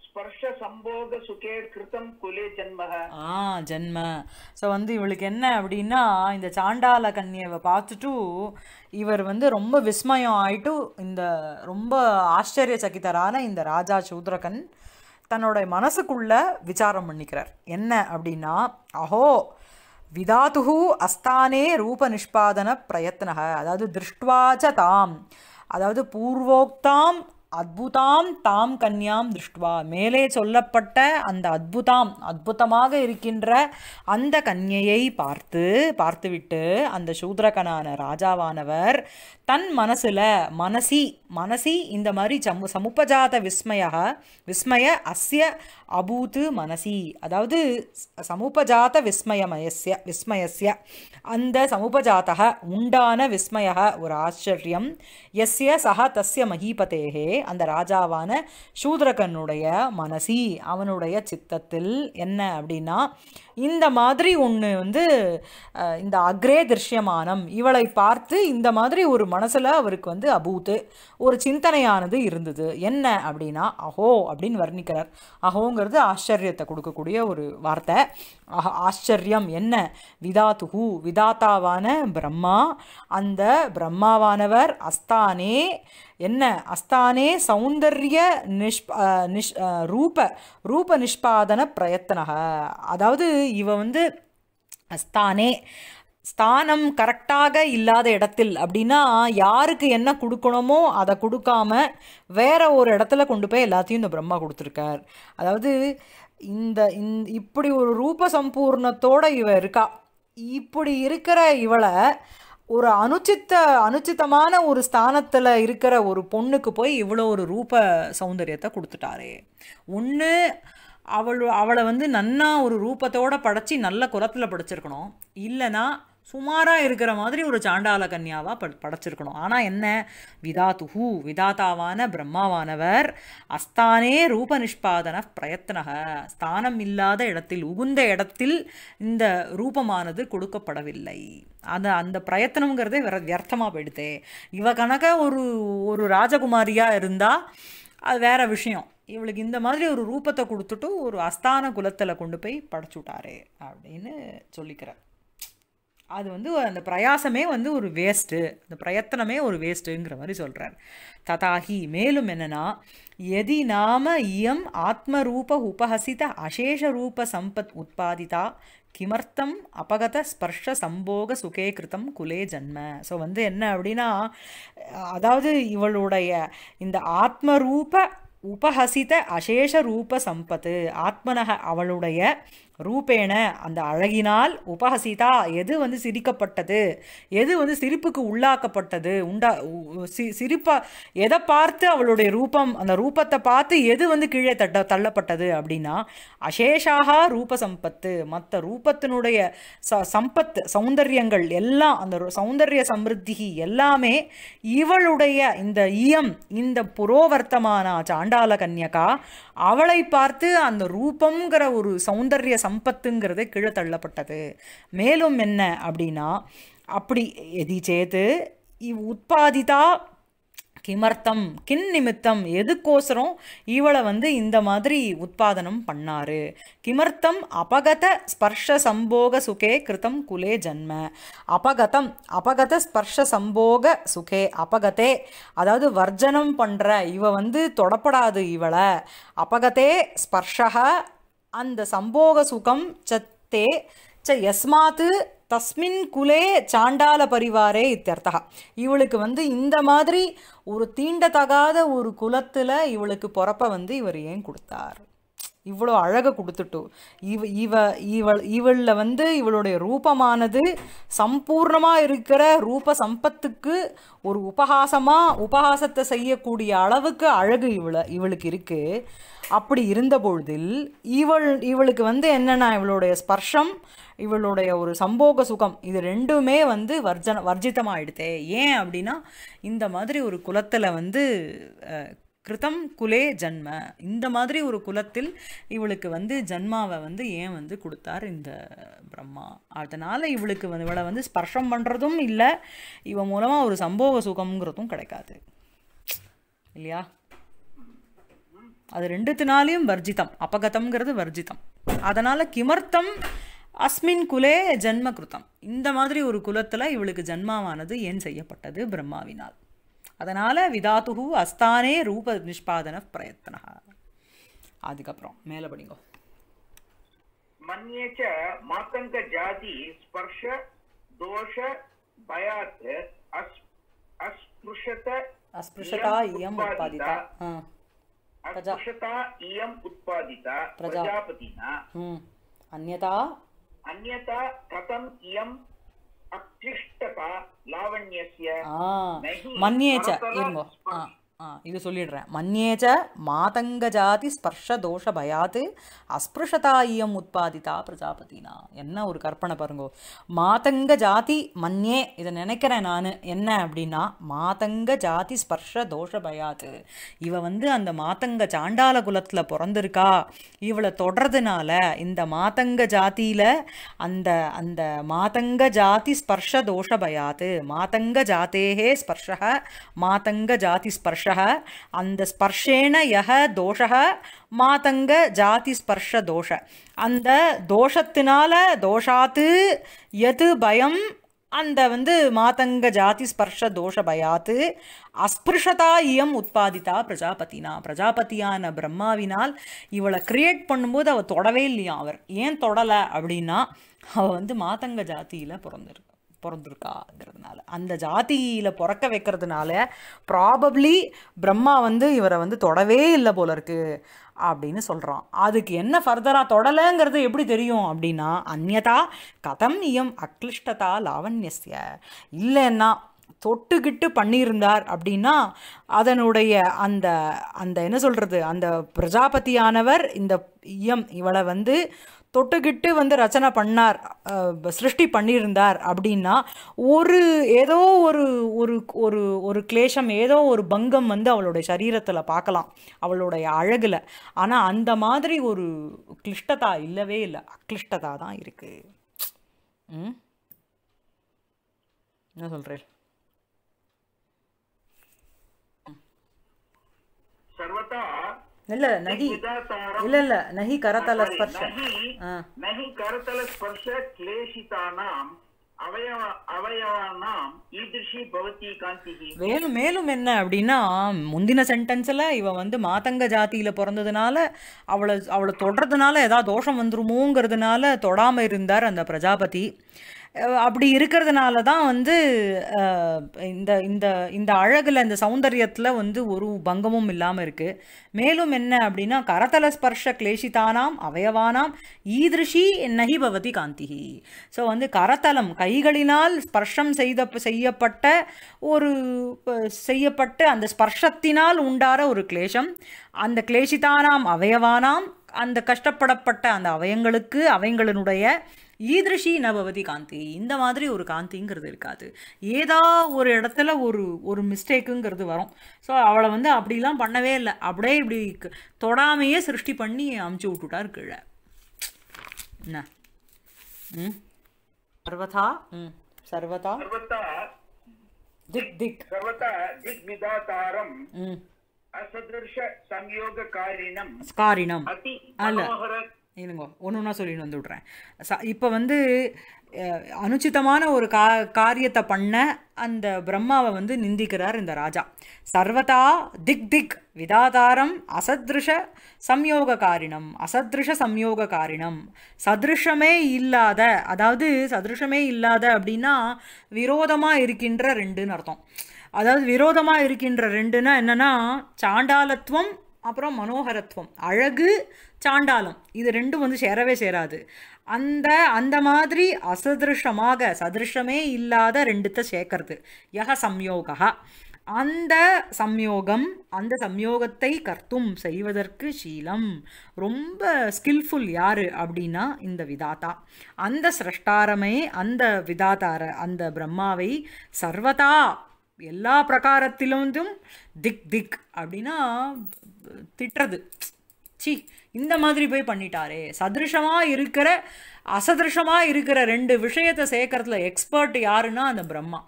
சம்போக ஆ ஜன்ம ஸோ வந்து இவளுக்கு என்ன அப்படின்னா இந்த பார்த்துட்டு இவர் வந்து ரொம்ப விஸ்மயம் இந்த ரொம்ப ஆச்சரிய சகிதரான இந்த ராஜா சூத்ரகன் தன்னோட மனசுக்குள்ள விசாரம் பண்ணிக்கிறார் என்ன அப்படின்னா அஹோ விதாத்து அஸ்தானே ரூப நிஷ்பாதன பிரயத்னக அதாவது திருஷ்டுவாச்ச தாம் அதாவது பூர்வோக்தாம் அத்புதாம் தாம் கன்யாம் திருஷ்டுவா மேலே சொல்லப்பட்ட அந்த அத்புதாம் அத்புதமாக இருக்கின்ற அந்த கன்யையை பார்த்து பார்த்துவிட்டு அந்த சூத்ரகனான ராஜாவானவர் தன் மனசில் மனசி மனசி இந்த மாதிரி சமு சமுப்பஜாத விஸ்மய விஸ்மய அஸ்ய அபூத்து மனசி அதாவது சமுபஜாத விஸ்மயமயஸ்ய விஸ்மயஸ்ய அந்த சமுபஜாத உண்டான விஸ்மய ஒரு ஆச்சரியம் எஸ்ய சக தஸ்ய மகீபதேகே அந்த ராஜாவான சூத்ரகனுடைய மனசி அவனுடைய சித்தத்தில் என்ன அப்படின்னா இந்த மாதிரி ஒன்று வந்து இந்த அக்ரே திருஷ்யமானம் இவளை பார்த்து இந்த மாதிரி ஒரு மன மனசில் அவருக்கு வந்து அபூத்து ஒரு சிந்தனையானது இருந்தது என்ன அப்படின்னா அஹோ அப்படின்னு வர்ணிக்கிறார் அஹோங்கிறது ஆச்சரியத்தை கொடுக்கக்கூடிய ஒரு வார்த்தை ஆச்சரியம் என்ன விதாத்துஹு விதாத்தாவான பிரம்மா அந்த பிரம்மாவானவர் அஸ்தானே என்ன அஸ்தானே சௌந்தர்ய நிஷ் நிஷ் ரூப ரூப நிஷ்பாதன பிரயத்தனக அதாவது இவ வந்து அஸ்தானே ஸ்தானம் கரெக்டாக இல்லாத இடத்தில் அப்படின்னா யாருக்கு என்ன கொடுக்கணுமோ அதை கொடுக்காம வேற ஒரு இடத்துல கொண்டு போய் எல்லாத்தையும் இந்த பிரம்மா கொடுத்துருக்கார் அதாவது இந்த இப்படி ஒரு ரூப சம்பூர்ணத்தோட இவ இருக்கா இப்படி இருக்கிற இவளை ஒரு அனுச்சித்த அனுச்சித்தமான ஒரு ஸ்தானத்தில் இருக்கிற ஒரு பொண்ணுக்கு போய் இவ்வளோ ஒரு ரூப சௌந்தரியத்தை கொடுத்துட்டாரே ஒன்று அவள் அவளை வந்து நன்னா ஒரு ரூபத்தோடு படைச்சி நல்ல குலத்தில் படிச்சிருக்கணும் இல்லைனா சுமாராக இருக்கிற மாதிரி ஒரு சாண்டால கன்னியாவாக ப படைச்சிருக்கணும் ஆனால் என்ன விதாத்துஹு விதாத்தாவான பிரம்மாவானவர் அஸ்தானே ரூப நிஷ்பாதன பிரயத்தனக ஸ்தானம் இல்லாத இடத்தில் உகுந்த இடத்தில் இந்த ரூபமானது கொடுக்கப்படவில்லை அந்த அந்த பிரயத்தனங்கிறதே வேற வியர்த்தமாக போயிடுது இவ கணக்க ஒரு ஒரு ராஜகுமாரியாக இருந்தால் அது வேற விஷயம் இவளுக்கு இந்த மாதிரி ஒரு ரூபத்தை கொடுத்துட்டு ஒரு அஸ்தான குலத்தில் கொண்டு போய் படைச்சுட்டாரு அப்படின்னு சொல்லிக்கிறார் அது வந்து அந்த பிரயாசமே வந்து ஒரு வேஸ்ட்டு அந்த பிரயத்தனமே ஒரு வேஸ்ட்டுங்கிற மாதிரி சொல்கிறார் ததாகி மேலும் என்னென்னா எதி நாம இயம் ஆத்மரூப உபஹசித அசேஷ ரூப சம்பத் உற்பாதிதா கிமர்த்தம் அபகத ஸ்பர்ஷ சம்போக சுகே கிருத்தம் குலே ஜன்ம ஸோ வந்து என்ன அப்படின்னா அதாவது இவளுடைய இந்த ஆத்மரூப உபஹசித அசேஷ ரூப சம்பத்து ஆத்மனக அவளுடைய ரூபேன அந்த அழகினால் உபஹசிதா எது வந்து சிரிக்கப்பட்டது எது வந்து சிரிப்புக்கு உள்ளாக்கப்பட்டது உண்டா சி சிரிப்பா எதை பார்த்து அவளுடைய ரூபம் அந்த ரூபத்தை பார்த்து எது வந்து கீழே தட்ட தள்ளப்பட்டது அப்படின்னா அசேஷாக ரூப சம்பத்து மற்ற ரூபத்தினுடைய ச சம்பத்து சௌந்தரியங்கள் எல்லாம் அந்த சௌந்தரிய சமிருத்தி எல்லாமே இவளுடைய இந்த இயம் இந்த புரோவர்த்தமான சாண்டால கன்யகா அவளை பார்த்து அந்த ரூபங்கிற ஒரு சௌந்தரிய சம் சம்பத்துங்கிறது கீழே தள்ளப்பட்டது மேலும் என்ன அப்படின்னா அப்படி எதி சேத்து இவ் உற்பாதிதா கிமர்த்தம் கின் நிமித்தம் எதுக்கோசரம் இவளை வந்து இந்த மாதிரி உற்பாதனம் பண்ணார் கிமர்த்தம் அபகத ஸ்பர்ஷ சம்போக சுகே கிருத்தம் குலே ஜன்ம அபகதம் அபகத ஸ்பர்ஷ சம்போக சுகே அபகதே அதாவது வர்ஜனம் பண்ணுற இவ வந்து தொடப்படாது இவளை அபகதே ஸ்பர்ஷக அந்த சம்போக சுகம் சத்தே ச எஸ்மாத்து தஸ்மின் குலே சாண்டால பரிவாரே இத்தர்த்தா இவளுக்கு வந்து இந்த மாதிரி ஒரு தீண்டத்தகாத ஒரு குலத்தில் இவளுக்கு பிறப்ப வந்து இவர் ஏன் கொடுத்தார் இவ்வளோ அழகை கொடுத்துட்டு இவ இவ இவள் இவளில் வந்து இவளுடைய ரூபமானது சம்பூர்ணமாக இருக்கிற ரூப சம்பத்துக்கு ஒரு உபகாசமாக உபகாசத்தை செய்யக்கூடிய அளவுக்கு அழகு இவளை இவளுக்கு இருக்குது அப்படி இருந்தபொழுதில் இவள் இவளுக்கு வந்து என்னென்னா இவளுடைய ஸ்பர்ஷம் இவளுடைய ஒரு சம்போக சுகம் இது ரெண்டுமே வந்து வர்ஜன வர்ஜிதமாகிடுதே ஏன் அப்படின்னா இந்த மாதிரி ஒரு குலத்தில் வந்து கிருதம் குலே ஜன்ம இந்த மாதிரி ஒரு குலத்தில் இவளுக்கு வந்து ஜன்மாவை வந்து ஏன் வந்து கொடுத்தார் இந்த பிரம்மா அதனால் இவளுக்கு வந்து இவளை வந்து ஸ்பர்ஷம் பண்ணுறதும் இல்லை இவன் மூலமாக ஒரு சம்பவ சுகம்ங்கிறதும் கிடைக்காது இல்லையா அது ரெண்டுத்தினாலையும் வர்ஜிதம் அபகதம்ங்கிறது வர்ஜிதம் அதனால் கிமர்த்தம் அஸ்மின் குலே ஜென்ம கிருத்தம் இந்த மாதிரி ஒரு குலத்தில் இவளுக்கு ஜன்மாவானது ஏன் செய்யப்பட்டது பிரம்மாவினால் அதனால் விதாத்து அஸ்தானே ரூப நிஷ்பாதன பிரயத்தன அதுக்கப்புறம் மேலே படிங்கோ மன்யே மாத்தங்க ஜாதி ஸ்பர்ஷ தோஷ பயாத் அஸ் அஸ்புஷத அஸ்புஷதா இயம் உட்பாதிதா அஸ்புஷதா இயம் உட்பாதிதா பிரஜாபதினா அன்யதா கதம் இயம் மன்னியே இருங்கோ இது சொல்லிடுறேன் மாதங்க ஜாதி ஸ்பர்ஷ தோஷ பயாத்து அஸ்பிருஷதா இயம் உற்பத்திதா பிரஜாபதினா என்ன ஒரு கற்பனை பாருங்கோ மாதங்க ஜாதி மன்னே இதை நினைக்கிறேன் நான் என்ன அப்படின்னா மாதங்க ஜாதி ஸ்பர்ஷ தோஷ பயாத்து இவ வந்து அந்த மாதங்க சாண்டால குலத்தில் பிறந்திருக்கா இவளை தொடர்றதுனால இந்த மாதங்க ஜாதியில் அந்த அந்த மாதங்க ஜாதி ஸ்பர்ஷ தோஷ பயாத்து மாதங்க ஜாத்தேகே ஸ்பர்ஷ மாதங்க ஜாதி ஸ்பர்ஷ அந்த ஸ்பர்ஷேன யக தோஷக மாதங்க ஜாதி ஸ்பர்ஷ தோஷ அந்த தோஷத்தினால தோஷாத்து எது பயம் அந்த வந்து மாதங்க ஜாதி ஸ்பர்ஷ தோஷ பயாத்து அஸ்பிருஷதா இயம் உற்பாதித்தா பிரஜாபதினா பிரஜாபதியான பிரம்மாவினால் இவளை கிரியேட் பண்ணும்போது அவள் தொடவே இல்லையா அவர் ஏன் தொடலை அப்படின்னா அவள் வந்து மாதங்க ஜாத்தியில் பிறந்திருக்கு பிறந்திருக்காங்கிறதுனால அந்த ஜாதியில் பிறக்க வைக்கிறதுனால ப்ராபப்ளி பிரம்மா வந்து இவரை வந்து தொடவே இல்லை போல இருக்கு அப்படின்னு சொல்கிறான் அதுக்கு என்ன ஃபர்தராக தொடலைங்கிறது எப்படி தெரியும் அப்படின்னா அந்நதா கதம் இயம் அக்லிஷ்டதா லாவண்யஸ்ய இல்லைன்னா தொட்டுக்கிட்டு பண்ணியிருந்தார் அப்படின்னா அதனுடைய அந்த அந்த என்ன சொல்கிறது அந்த பிரஜாபதியானவர் இந்த இயம் இவளை வந்து தொட்டுக்கிட்டு வந்து ரச்சனை பண்ணார் சிருஷ்டி பண்ணியிருந்தார் அப்படின்னா ஒரு ஏதோ ஒரு ஒரு ஒரு ஒரு கிளேஷம் ஏதோ ஒரு பங்கம் வந்து அவளுடைய சரீரத்தில் பார்க்கலாம் அவளுடைய அழகில் ஆனால் அந்த மாதிரி ஒரு கிளிஷ்டதா இல்லவே இல்லை அக்ளிஷ்டதா தான் இருக்குது ம் என்ன சொல்கிறேன் ಇಲ್ಲ நகி ಇಲ್ಲ ಇಲ್ಲ ನಹಿ ಕರತಲ ಸ್ಪರ್ಶ ನಹಿ மேலும் மேலும் என்ன அப்படின்னா முந்தின சென்டென்ஸில் இவ வந்து மாதங்க ஜாத்தியில் பிறந்ததுனால அவளை அவளை தொடுறதுனால ஏதாவது தோஷம் வந்துருமோங்கிறதுனால தொடாமல் இருந்தார் அந்த பிரஜாபதி அப்படி இருக்கிறதுனால தான் வந்து இந்த இந்த இந்த அழகில் இந்த சௌந்தரியத்தில் வந்து ஒரு பங்கமும் இல்லாமல் இருக்குது மேலும் என்ன அப்படின்னா கரதல ஸ்பர்ஷ கிளேஷித்தானாம் அவயவானாம் ஈதிருஷி நகி பவதி காந்தி ஸோ வந்து கரத்தலம் கைகளினால் ஸ்பர்ஷம் செய்த செய்யப்பட்ட ஒரு செய்யப்பட்ட அந்த ஸ்பர்ஷத்தினால் உண்டார ஒரு கிளேஷம் அந்த கிளேஷித்தானாம் அவயவானாம் அந்த கஷ்டப்படப்பட்ட அந்த அவயங்களுக்கு அவயங்களினுடைய ஈதிருஷி நபவதி காந்தி இந்த மாதிரி ஒரு காந்திங்கிறது இருக்காது ஏதா ஒரு இடத்துல ஒரு ஒரு மிஸ்டேக்குங்கிறது வரும் ஸோ அவளை வந்து அப்படிலாம் பண்ணவே இல்லை அப்படியே இப்படி தொடாமையே சிருஷ்டி பண்ணி அமுச்சு விட்டுட்டார் கீழே என்ன ம் சர்வதா ம் சர்வதா திக் திக் சர்வதா திக் விதாதாரம் ம் அசதிருஷ சம்யோக காரினம் காரினம் அதி மனோகர இல்லைங்க ஒன்று ஒன்றா சொல்லிட்டு வந்து விட்றேன் ச இப்போ வந்து அனுச்சிதமான ஒரு கா காரியத்தை பண்ண அந்த பிரம்மாவை வந்து நிந்திக்கிறார் இந்த ராஜா சர்வதா திக் திக் விதாதாரம் அசத்ருஷ சம்யோக காரிணம் அசத்ருஷ சம்யோக காரிணம் சதிருஷமே இல்லாத அதாவது சதிருஷமே இல்லாத அப்படின்னா விரோதமாக இருக்கின்ற ரெண்டுன்னு அர்த்தம் அதாவது விரோதமாக இருக்கின்ற ரெண்டுன்னா என்னென்னா சாண்டாலத்துவம் அப்புறம் மனோகரத்துவம் அழகு சாண்டாலம் இது ரெண்டும் வந்து சேரவே சேராது அந்த அந்த மாதிரி அசதிருஷமாக சதிருஷமே இல்லாத ரெண்டுத்தை சேர்க்கறது யக சம்யோகா அந்த சம்யோகம் அந்த சம்யோகத்தை கர்த்தும் செய்வதற்கு சீலம் ரொம்ப ஸ்கில்ஃபுல் யார் அப்படின்னா இந்த விதாத்தா அந்த சிரஷ்டாரமே அந்த விதாத்தார அந்த பிரம்மாவை சர்வதா எல்லா பிரகாரத்திலும் திக் திக் அப்படின்னா திட்டுறது சி இந்த மாதிரி போய் பண்ணிட்டாரே சதிருஷமாக இருக்கிற அசதிருஷமாக இருக்கிற ரெண்டு விஷயத்தை சேர்க்கறதுல எக்ஸ்பர்ட் யாருன்னா அந்த பிரம்மா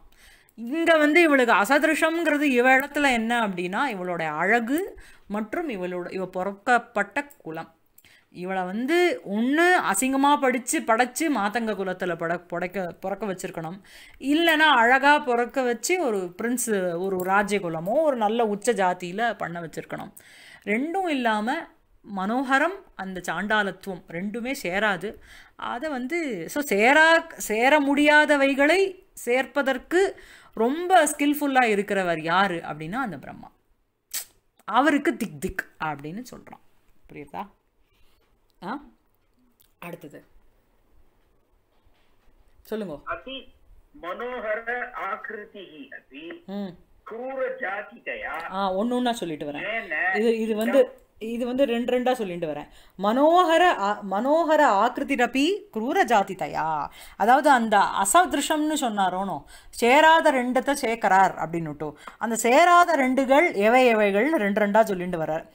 இங்கே வந்து இவளுக்கு அசதிருஷங்கிறது இவ இடத்துல என்ன அப்படின்னா இவளோட அழகு மற்றும் இவளோட இவ பிறக்கப்பட்ட குலம் இவளை வந்து ஒன்று அசிங்கமாக படித்து படைச்சி மாத்தங்க குலத்தில் பட புடைக்க பிறக்க வச்சுருக்கணும் இல்லைன்னா அழகாக பிறக்க வச்சு ஒரு பிரின்ஸு ஒரு ராஜ்ய குலமோ ஒரு நல்ல உச்ச ஜாத்தியில் பண்ண வச்சுருக்கணும் ரெண்டும் இல்லாமல் மனோகரம் அந்த சாண்டாலத்துவம் ரெண்டுமே சேராது அதை வந்து ஸோ சேரா சேர முடியாதவைகளை சேர்ப்பதற்கு ரொம்ப ஸ்கில்ஃபுல்லாக இருக்கிறவர் யார் அப்படின்னா அந்த பிரம்மா அவருக்கு திக் திக் அப்படின்னு சொல்கிறான் புரியுதா ஆ அடுத்தது சொல்லுங்க மனோகர ஆக்கிருதி ஒன்னு சொல்லிட்டு வரேன் இது இது வந்து இது வந்து ரெண்டு ரெண்டாக சொல்லிட்டு வரேன் மனோகர மனோகர ரப்பி குரூர ஜாதி தயா அதாவது அந்த அசதிருஷம்னு சொன்னாரோனோ சேராத ரெண்டத்தை சேர்க்கிறார் அப்படின்னுட்டு அந்த சேராத ரெண்டுகள் எவை எவைகள் ரெண்டு ரெண்டாக சொல்லிட்டு வர்றார்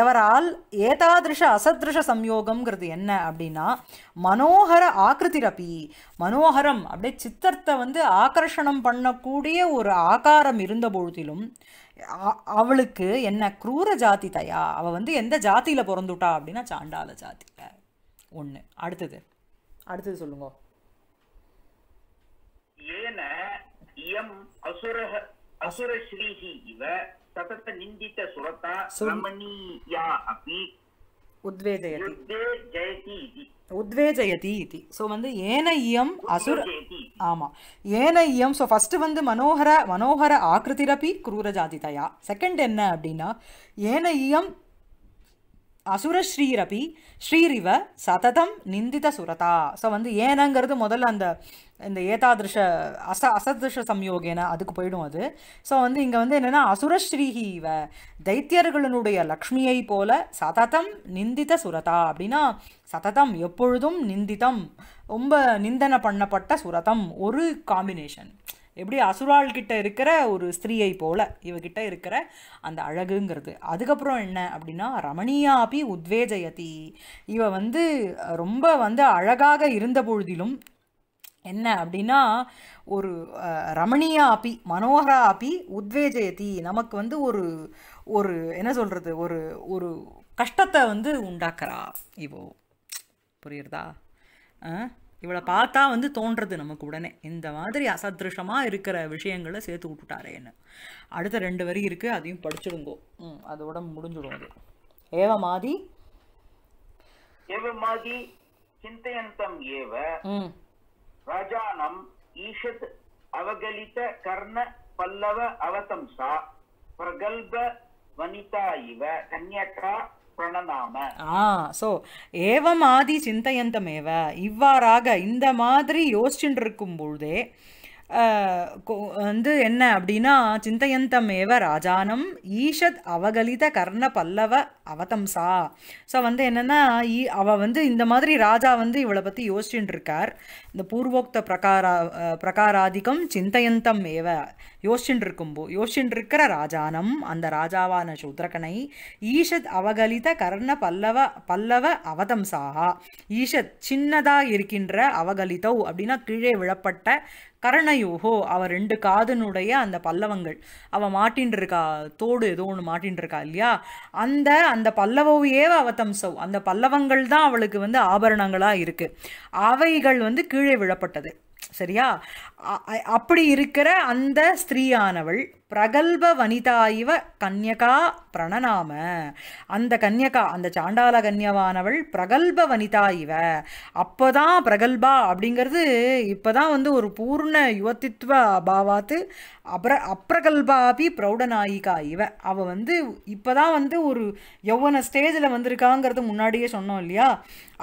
எவரால் ஏதாதிருஷ அசதிருஷ சம்யோகம்ங்கிறது என்ன அப்படின்னா மனோகர ரப்பி மனோகரம் அப்படியே சித்தத்தை வந்து ஆக்கர்ஷணம் பண்ணக்கூடிய ஒரு ஆகாரம் இருந்த பொழுதிலும் அவளுக்கு என்ன குரூர ஜாதி தயா அவள் வந்து எந்த ஜாத்தியில் பிறந்துட்டா அப்படின்னா சாண்டால ஜாதியில் ஒன்று அடுத்தது அடுத்தது சொல்லுங்க ஏன அசுரக அசுர ஸ்ரீஹி இவ சதத்த நிந்தித்த சுரத்தா சுரமணியா அப்படி உத்வேஜயதி உத்வேஜயதி இது ஸோ வந்து ஏன இயம் அசுர ஆமாம் ஏன இயம் ஸோ ஃபஸ்ட்டு வந்து மனோகர மனோகர ஆக்கிருதிரப்பி குரூரஜாதிதயா செகண்ட் என்ன அப்படின்னா ஏன இயம் அசுரஸ்ரீரபி ஸ்ரீரிவ சததம் நிந்தித சுரதா ஸோ வந்து ஏனங்கிறது முதல்ல அந்த இந்த ஏதாதிருஷ அச அசதிருஷ சம்யோகேன அதுக்கு போயிடும் அது ஸோ வந்து இங்கே வந்து என்னென்னா அசுரஸ்ரீஹீவ தைத்தியர்களினுடைய லக்ஷ்மியை போல சததம் நிந்தித சுரதா அப்படின்னா சததம் எப்பொழுதும் நிந்திதம் ரொம்ப நிந்தனை பண்ணப்பட்ட சுரதம் ஒரு காம்பினேஷன் எப்படி அசுரால் கிட்ட இருக்கிற ஒரு ஸ்திரீயை போல இவகிட்ட இருக்கிற அந்த அழகுங்கிறது அதுக்கப்புறம் என்ன அப்படின்னா ரமணியாபி உத்வேஜயதி இவ வந்து ரொம்ப வந்து அழகாக இருந்த பொழுதிலும் என்ன அப்படின்னா ஒரு ரமணியா அப்பி மனோகரா அப்பி உத்வேஜயதி நமக்கு வந்து ஒரு ஒரு என்ன சொல்கிறது ஒரு ஒரு கஷ்டத்தை வந்து உண்டாக்குறா இவோ புரியுறதா இவளை பார்த்தா வந்து தோன்றது நமக்கு உடனே இந்த மாதிரி அசதிருஷமாக இருக்கிற விஷயங்களை சேர்த்து விட்டுட்டாரேன்னு அடுத்த ரெண்டு வரி இருக்குது அதையும் படிச்சிருந்தோம் ம் அதோட முடிஞ்சிடும் அது ஏவமாதி ஏவமாதி சிந்தையந்தம் ஏவ ராஜானம் ஈஷத் அவகலித கர்ண பல்லவ அவதம்சா பிரகல்ப வனிதா இவ கன்யகா ஸோ ஏவம் ஆதி சிந்தையந்தமேவ இவ்வாறாக இந்த மாதிரி யோசிச்சுட்டு இருக்கும் பொழுதே வந்து என்ன அப்படின்னா சிந்தையந்தமேவ ராஜானம் ஈஷத் அவகலித கர்ண பல்லவ அவதம்சா ஸோ வந்து என்னென்னா அவ அவள் வந்து இந்த மாதிரி ராஜா வந்து இவளை பற்றி யோசிச்சுட்டு இருக்கார் இந்த பூர்வோக்த பிரகாரா பிரகாராதிகம் சிந்தையந்தம் ஏவ யோசிச்சுட்டு இருக்கும்போ யோசிச்சுட்டு இருக்கிற ராஜானம் அந்த ராஜாவான சூத்ரகனை ஈஷத் அவகலித கர்ண பல்லவ பல்லவ சாகா ஈஷத் சின்னதாக இருக்கின்ற அவகலிதோ அப்படின்னா கீழே விழப்பட்ட கர்ணயோகோ அவ ரெண்டு காதனுடைய அந்த பல்லவங்கள் அவ மாட்டின்னு இருக்கா தோடு ஏதோ ஒன்று மாட்டின்ருக்கா இருக்கா இல்லையா அந்த அந்த அவத்தம் சௌ அந்த பல்லவங்கள் தான் அவளுக்கு வந்து ஆபரணங்களாக இருக்குது அவைகள் வந்து கீழே விழப்பட்டது சரியா அப்படி இருக்கிற அந்த ஸ்திரீயானவள் பிரகல்ப வனிதா இவ கன்யகா பிரணநாம அந்த கன்யகா அந்த சாண்டால கன்யவானவள் பிரகல்ப வனிதா இவ அப்போ தான் பிரகல்பா அப்படிங்கிறது இப்போ தான் வந்து ஒரு பூர்ண யுவத்தித்வ பாவாத்து அப்ர அப்ரகல்பாபி பிரௌடநாயிகா இவ அவள் வந்து இப்போ தான் வந்து ஒரு யௌவன ஸ்டேஜில் வந்திருக்காங்கிறது முன்னாடியே சொன்னோம் இல்லையா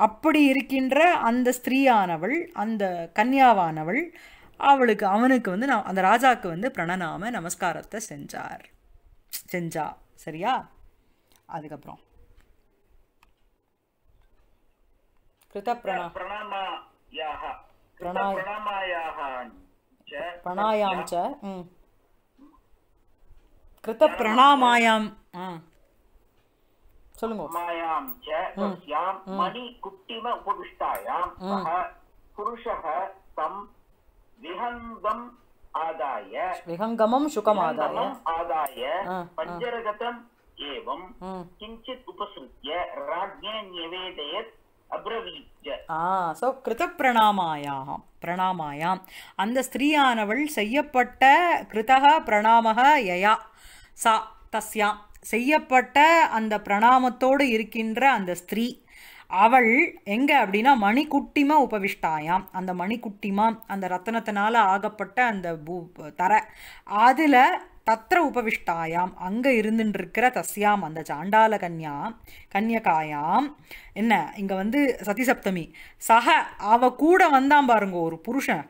அப்படி இருக்கின்ற அந்த ஸ்திரீயானவள் அந்த கன்யாவானவள் அவளுக்கு அவனுக்கு வந்து நான் அந்த ராஜாவுக்கு வந்து பிரணனாம நமஸ்காரத்தை செஞ்சார் செஞ்சா சரியா அதுக்கப்புறம் கிருத பிரணாயாம் ச கிருத பிரணாமாயாம் ஆ சொல்லுங்க மாயாம் ச தஸ்யாம் மணி குட்டிம உபவிஷ்டாயாம் சஹ தம் விஹங்கம் ஆதாய விஹங்கமம் சுகம் ஆதாய ஆதாய பஞ்சரகதம் ஏவம் கிஞ்சித் உபசృత్య ராஜ்ஞே நிவேதயத் அந்த ஸ்திரீயானவள் செய்யப்பட்ட கிருதக பிரணாமக யயா சா தஸ்யாம் செய்யப்பட்ட அந்த பிரணாமத்தோடு இருக்கின்ற அந்த ஸ்திரீ அவள் எங்கே அப்படின்னா மணிக்குட்டிமா உபவிஷ்டாயாம் அந்த மணிக்குட்டிமா அந்த ரத்தனத்தினால் ஆகப்பட்ட அந்த பூ தர அதில் தத்திர உபவிஷ்டாயாம் அங்கே இருக்கிற தஸ்யாம் அந்த சாண்டால கன்யா கன்யகாயாம் என்ன இங்கே வந்து சதிசப்தமி சக அவ கூட வந்தான் பாருங்க ஒரு புருஷன்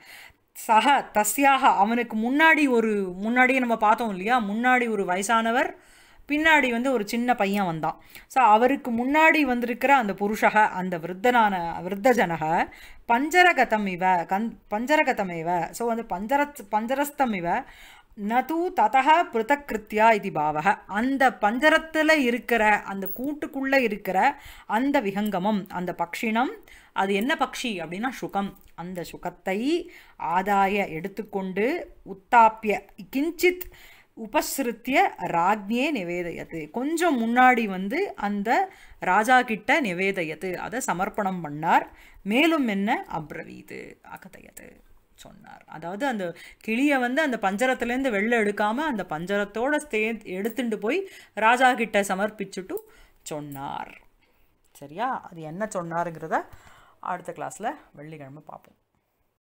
சக தஸ்யாக அவனுக்கு முன்னாடி ஒரு முன்னாடியே நம்ம பார்த்தோம் இல்லையா முன்னாடி ஒரு வயசானவர் பின்னாடி வந்து ஒரு சின்ன பையன் வந்தான் ஸோ அவருக்கு முன்னாடி வந்திருக்கிற அந்த புருஷக அந்த விருத்தனான விருத்தஜனக பஞ்சரகதம் இவ கந் பஞ்சரகதம் இவ ஸோ வந்து பஞ்சர பஞ்சரஸ்தம் இவ நது ததக பிருத்தக்கிருத்தியா இது பாவக அந்த பஞ்சரத்தில் இருக்கிற அந்த கூட்டுக்குள்ளே இருக்கிற அந்த விகங்கமம் அந்த பக்ஷினம் அது என்ன பக்ஷி அப்படின்னா சுகம் அந்த சுகத்தை ஆதாய எடுத்துக்கொண்டு உத்தாப்பிய கிஞ்சித் உபஸ்ருத்திய ராஜ்ஞே நிவேதையத்து கொஞ்சம் முன்னாடி வந்து அந்த ராஜா கிட்ட நிவேதையத்து அதை சமர்ப்பணம் பண்ணார் மேலும் என்ன அப்ரவீது அகதையது சொன்னார் அதாவது அந்த கிளியை வந்து அந்த பஞ்சரத்துலேருந்து வெளில எடுக்காமல் அந்த பஞ்சரத்தோட சே எடுத்துட்டு போய் ராஜா கிட்ட சமர்ப்பிச்சுட்டு சொன்னார் சரியா அது என்ன சொன்னாருங்கிறத அடுத்த கிளாஸில் வெள்ளிக்கிழமை பார்ப்போம்